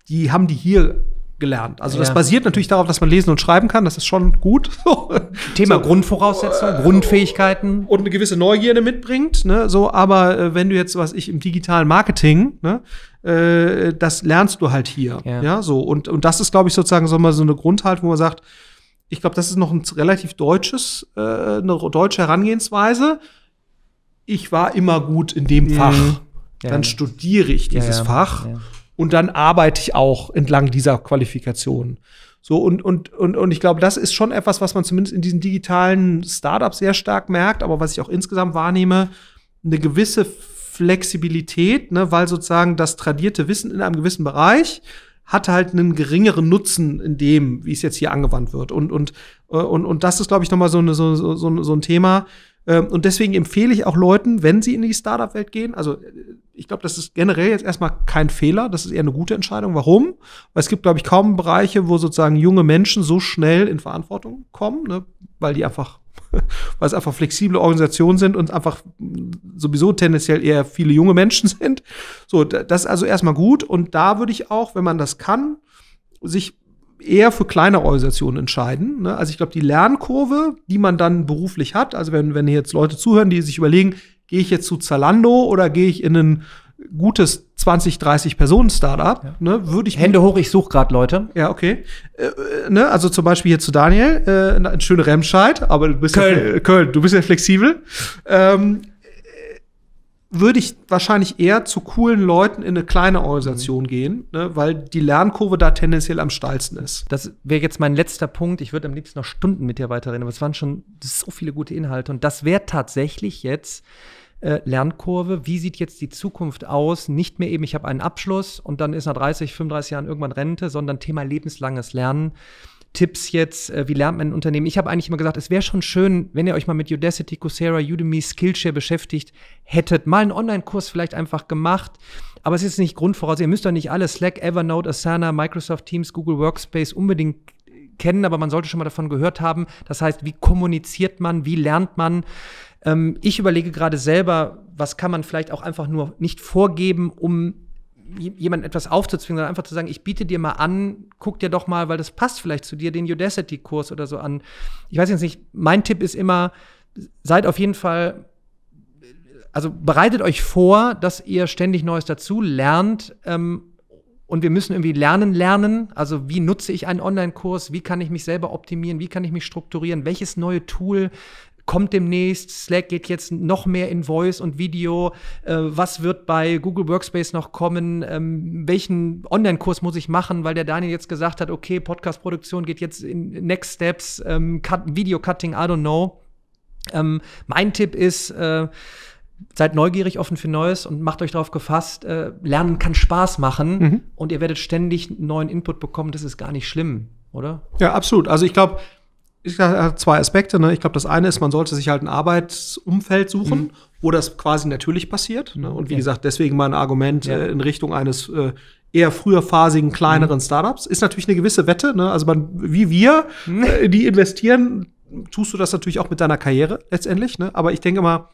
die haben die hier gelernt. Also das basiert natürlich darauf, dass man lesen und schreiben kann. Das ist schon gut. Thema so. Grundvoraussetzungen, Grundfähigkeiten. Und eine gewisse Neugierde mitbringt. Ne? So, aber äh, wenn du jetzt, was ich im digitalen Marketing, ne? äh, das lernst du halt hier. Ja, ja so. Und, und das ist, glaube ich, sozusagen so mal so eine Grundhaltung, wo man sagt, ich glaube, das ist noch ein relativ deutsches, äh, eine deutsche Herangehensweise. Ich war immer gut in dem mhm. Fach. Ja, Dann studiere ich dieses Fach und dann arbeite ich auch entlang dieser Qualifikation. So, und, und, und, und ich glaube, das ist schon etwas, was man zumindest in diesen digitalen Startups sehr stark merkt, aber was ich auch insgesamt wahrnehme, eine gewisse Flexibilität, ne, weil sozusagen das tradierte Wissen in einem gewissen Bereich hat halt einen geringeren Nutzen in dem, wie es jetzt hier angewandt wird. Und, und, äh, und, und das ist, glaube ich, nochmal so, eine, so, so, so ein Thema, ähm, und deswegen empfehle ich auch Leuten, wenn sie in die Startup-Welt gehen, also äh, ich glaube, das ist generell jetzt erstmal kein Fehler, das ist eher eine gute Entscheidung. Warum? Weil es gibt, glaube ich, kaum Bereiche, wo sozusagen junge Menschen so schnell in Verantwortung kommen, ne? weil die einfach, weil es einfach flexible Organisationen sind und einfach mm, sowieso tendenziell eher viele junge Menschen sind. So, das ist also erstmal gut. Und da würde ich auch, wenn man das kann, sich eher für kleine Organisationen entscheiden. Ne? Also ich glaube, die Lernkurve, die man dann beruflich hat, also wenn, wenn jetzt Leute zuhören, die sich überlegen, gehe ich jetzt zu Zalando oder gehe ich in ein gutes 20, 30 Personen Startup, ja. ne, würde ich Hände hoch, ich suche gerade Leute. Ja, okay. Äh, äh, ne, also zum Beispiel hier zu Daniel, äh, ein schöner Remscheid, aber du bist Köln. Ja, Köln, du bist ja flexibel. Ähm, würde ich wahrscheinlich eher zu coolen Leuten in eine kleine Organisation mhm. gehen, ne, weil die Lernkurve da tendenziell am steilsten ist. Das wäre jetzt mein letzter Punkt. Ich würde am liebsten noch Stunden mit dir weiterreden, aber es waren schon so viele gute Inhalte. Und das wäre tatsächlich jetzt äh, Lernkurve. Wie sieht jetzt die Zukunft aus? Nicht mehr eben, ich habe einen Abschluss und dann ist nach 30, 35 Jahren irgendwann Rente, sondern Thema lebenslanges Lernen. Tipps jetzt, äh, wie lernt man ein Unternehmen? Ich habe eigentlich immer gesagt, es wäre schon schön, wenn ihr euch mal mit Udacity, Coursera, Udemy, Skillshare beschäftigt hättet, mal einen Online-Kurs vielleicht einfach gemacht. Aber es ist nicht Grundvoraussetzung. Ihr müsst doch nicht alle Slack, Evernote, Asana, Microsoft Teams, Google Workspace unbedingt kennen, aber man sollte schon mal davon gehört haben. Das heißt, wie kommuniziert man, wie lernt man? Ähm, ich überlege gerade selber, was kann man vielleicht auch einfach nur nicht vorgeben, um jemand etwas aufzuzwingen, sondern einfach zu sagen, ich biete dir mal an, guck dir doch mal, weil das passt vielleicht zu dir, den Udacity-Kurs oder so an. Ich weiß jetzt nicht, mein Tipp ist immer, seid auf jeden Fall, also bereitet euch vor, dass ihr ständig Neues dazu lernt. Ähm, und wir müssen irgendwie lernen, lernen. Also wie nutze ich einen Online-Kurs? Wie kann ich mich selber optimieren? Wie kann ich mich strukturieren? Welches neue Tool kommt demnächst, Slack geht jetzt noch mehr in Voice und Video, äh, was wird bei Google Workspace noch kommen, ähm, welchen Online-Kurs muss ich machen, weil der Daniel jetzt gesagt hat, okay, Podcast-Produktion geht jetzt in Next Steps, ähm, Cut Video-Cutting, I don't know. Ähm, mein Tipp ist, äh, seid neugierig, offen für Neues und macht euch darauf gefasst, äh, Lernen kann Spaß machen mhm. und ihr werdet ständig neuen Input bekommen, das ist gar nicht schlimm, oder? Ja, absolut. Also ich glaube, ich hat zwei Aspekte. Ne? Ich glaube, das eine ist, man sollte sich halt ein Arbeitsumfeld suchen, mhm. wo das quasi natürlich passiert. Ne? Und wie ja. gesagt, deswegen mein Argument ja. äh, in Richtung eines äh, eher früherphasigen, kleineren mhm. Startups. Ist natürlich eine gewisse Wette. Ne? Also man, wie wir, mhm. äh, die investieren, tust du das natürlich auch mit deiner Karriere letztendlich. Ne? Aber ich denke mal,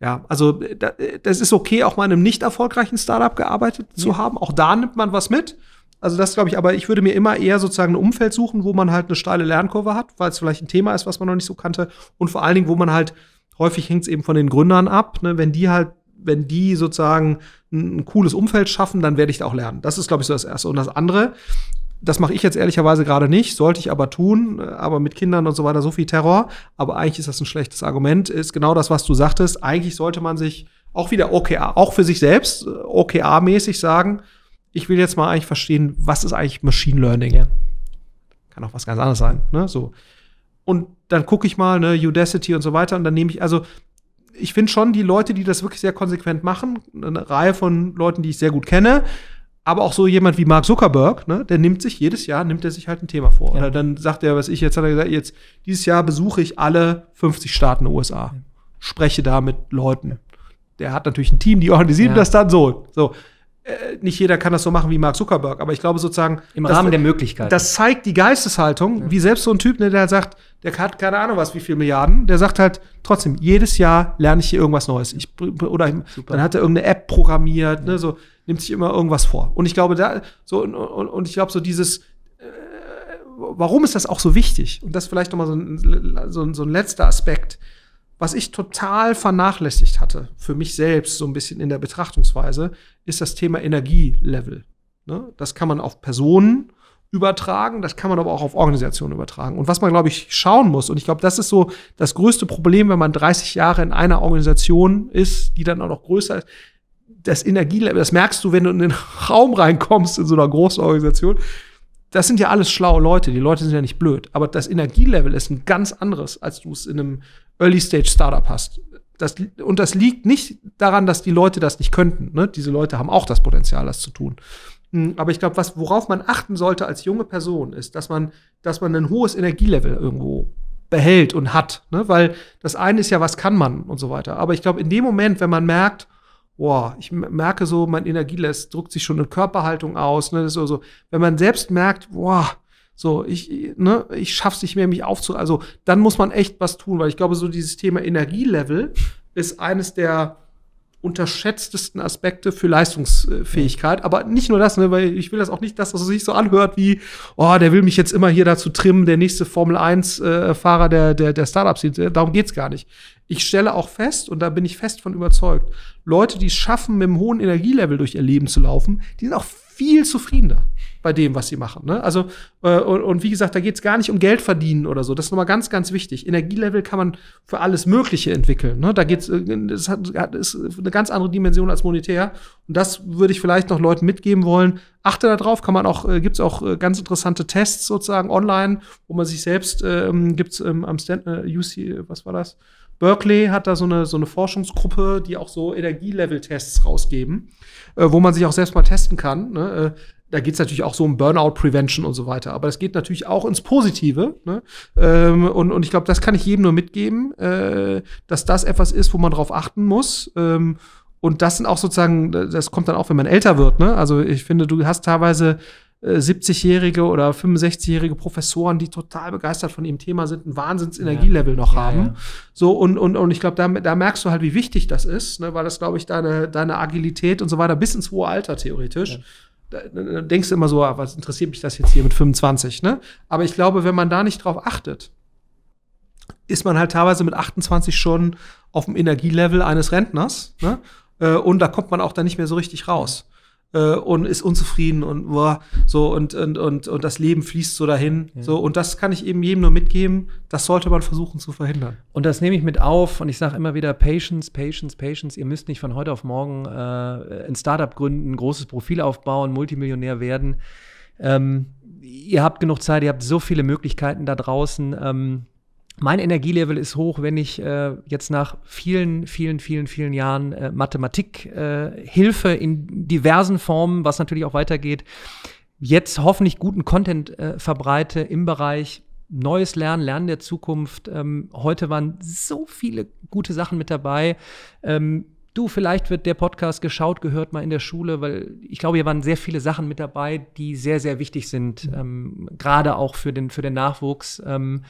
ja, also äh, da, äh, das ist okay, auch mal in einem nicht erfolgreichen Startup gearbeitet zu haben. Auch da nimmt man was mit. Also das glaube ich, aber ich würde mir immer eher sozusagen ein Umfeld suchen, wo man halt eine steile Lernkurve hat, weil es vielleicht ein Thema ist, was man noch nicht so kannte. Und vor allen Dingen, wo man halt, häufig hängt es eben von den Gründern ab, ne? wenn die halt, wenn die sozusagen ein, ein cooles Umfeld schaffen, dann werde ich da auch lernen. Das ist, glaube ich, so das Erste. Und das andere, das mache ich jetzt ehrlicherweise gerade nicht, sollte ich aber tun, äh, aber mit Kindern und so weiter so viel Terror. Aber eigentlich ist das ein schlechtes Argument, ist genau das, was du sagtest. Eigentlich sollte man sich auch wieder OKA, auch für sich selbst äh, oka mäßig sagen, ich will jetzt mal eigentlich verstehen, was ist eigentlich Machine Learning? Ja. Kann auch was ganz anderes sein, ne? So. Und dann gucke ich mal, ne, Udacity und so weiter, und dann nehme ich, also ich finde schon die Leute, die das wirklich sehr konsequent machen, eine Reihe von Leuten, die ich sehr gut kenne, aber auch so jemand wie Mark Zuckerberg, ne, der nimmt sich jedes Jahr, nimmt er sich halt ein Thema vor. Ja. Oder dann sagt er, was ich jetzt, hat er gesagt, jetzt, dieses Jahr besuche ich alle 50 Staaten der USA, ja. spreche da mit Leuten. Der hat natürlich ein Team, die organisieren ja. das dann so. So, äh, nicht jeder kann das so machen wie Mark Zuckerberg, aber ich glaube sozusagen. Im Rahmen das, der Möglichkeit. Das zeigt die Geisteshaltung, ja. wie selbst so ein Typ, ne, der sagt, der hat keine Ahnung was, wie viel Milliarden, der sagt halt trotzdem, jedes Jahr lerne ich hier irgendwas Neues. Ich, oder ich, dann hat er irgendeine App programmiert, ne, ja. ne, so nimmt sich immer irgendwas vor. Und ich glaube, da, so, und, und ich glaube, so dieses, äh, warum ist das auch so wichtig? Und das vielleicht nochmal so ein, so, so ein letzter Aspekt. Was ich total vernachlässigt hatte, für mich selbst so ein bisschen in der Betrachtungsweise, ist das Thema Energielevel. Ne? Das kann man auf Personen übertragen, das kann man aber auch auf Organisationen übertragen. Und was man, glaube ich, schauen muss, und ich glaube, das ist so das größte Problem, wenn man 30 Jahre in einer Organisation ist, die dann auch noch größer ist, das Energielevel, das merkst du, wenn du in den Raum reinkommst in so einer großen Organisation. Das sind ja alles schlaue Leute, die Leute sind ja nicht blöd, aber das Energielevel ist ein ganz anderes, als du es in einem Early-Stage-Startup hast. Das, und das liegt nicht daran, dass die Leute das nicht könnten. Ne? Diese Leute haben auch das Potenzial, das zu tun. Hm, aber ich glaube, worauf man achten sollte als junge Person, ist, dass man, dass man ein hohes Energielevel irgendwo behält und hat. Ne? Weil das eine ist ja, was kann man und so weiter. Aber ich glaube, in dem Moment, wenn man merkt, boah, ich merke so, mein Energielevel drückt sich schon in Körperhaltung aus, ne? so, so. wenn man selbst merkt, boah, so, ich, ne, ich schaff's nicht mehr, mich aufzu. Also dann muss man echt was tun, weil ich glaube, so dieses Thema Energielevel ist eines der unterschätztesten Aspekte für Leistungsfähigkeit. Ja. Aber nicht nur das, ne, weil ich will das auch nicht, dass das sich so anhört wie, oh, der will mich jetzt immer hier dazu trimmen, der nächste Formel 1-Fahrer äh, der, der, der Startups sieht. Darum geht's gar nicht. Ich stelle auch fest, und da bin ich fest von überzeugt, Leute, die es schaffen, mit einem hohen Energielevel durch ihr Leben zu laufen, die sind auch viel zufriedener bei dem, was sie machen. Ne? Also, äh, und, und, wie gesagt, da geht es gar nicht um Geld verdienen oder so. Das ist nochmal ganz, ganz wichtig. Energielevel kann man für alles Mögliche entwickeln. Ne? Da es, äh, das hat, ist eine ganz andere Dimension als monetär. Und das würde ich vielleicht noch Leuten mitgeben wollen. Achte darauf, kann man auch, äh, gibt es auch äh, ganz interessante Tests sozusagen online, wo man sich selbst ähm, gibt es ähm, am Stand, äh, UC, was war das? Berkeley hat da so eine, so eine Forschungsgruppe, die auch so Energielevel-Tests rausgeben, äh, wo man sich auch selbst mal testen kann. Ne? Äh, da geht es natürlich auch so um Burnout Prevention und so weiter. Aber das geht natürlich auch ins Positive. Ne? Ähm, und, und ich glaube, das kann ich jedem nur mitgeben, äh, dass das etwas ist, wo man drauf achten muss. Ähm, und das sind auch sozusagen, das kommt dann auch, wenn man älter wird. Ne? Also ich finde, du hast teilweise 70-jährige äh, oder 65-jährige Professoren, die total begeistert von ihrem Thema sind, ein Wahnsinns-Energielevel ja. noch ja, haben. Ja. So, und, und, und ich glaube, da, da merkst du halt, wie wichtig das ist, ne, weil das, glaube ich, deine, deine Agilität und so weiter bis ins hohe Alter theoretisch. Da, da denkst du immer so, ah, was interessiert mich das jetzt hier mit 25, ne? Aber ich glaube, wenn man da nicht drauf achtet, ist man halt teilweise mit 28 schon auf dem Energielevel eines Rentners, ne? Äh, und da kommt man auch dann nicht mehr so richtig raus. Äh, und ist unzufrieden und boah, so und, und, und, und das Leben fließt so dahin. Ja. So, und das kann ich eben jedem nur mitgeben. Das sollte man versuchen zu verhindern. Und das nehme ich mit auf und ich sage immer wieder: Patience, Patience, Patience. Ihr müsst nicht von heute auf morgen äh, ein Startup gründen, ein großes Profil aufbauen, Multimillionär werden. Ähm, ihr habt genug Zeit, ihr habt so viele Möglichkeiten da draußen. Ähm, mein Energielevel ist hoch, wenn ich äh, jetzt nach vielen, vielen, vielen, vielen Jahren äh, Mathematik-Hilfe äh, in diversen Formen, was natürlich auch weitergeht, jetzt hoffentlich guten Content äh, verbreite im Bereich Neues Lernen, Lernen der Zukunft. Ähm, heute waren so viele gute Sachen mit dabei. Ähm, du, vielleicht wird der Podcast geschaut, gehört mal in der Schule, weil ich glaube, hier waren sehr viele Sachen mit dabei, die sehr, sehr wichtig sind, mhm. ähm, gerade auch für den, für den Nachwuchs. Ähm,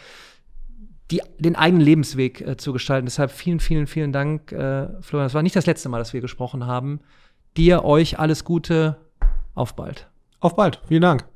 die, den eigenen Lebensweg äh, zu gestalten. Deshalb vielen, vielen, vielen Dank, äh, Florian. Das war nicht das letzte Mal, dass wir gesprochen haben. Dir, euch alles Gute. Auf bald. Auf bald. Vielen Dank.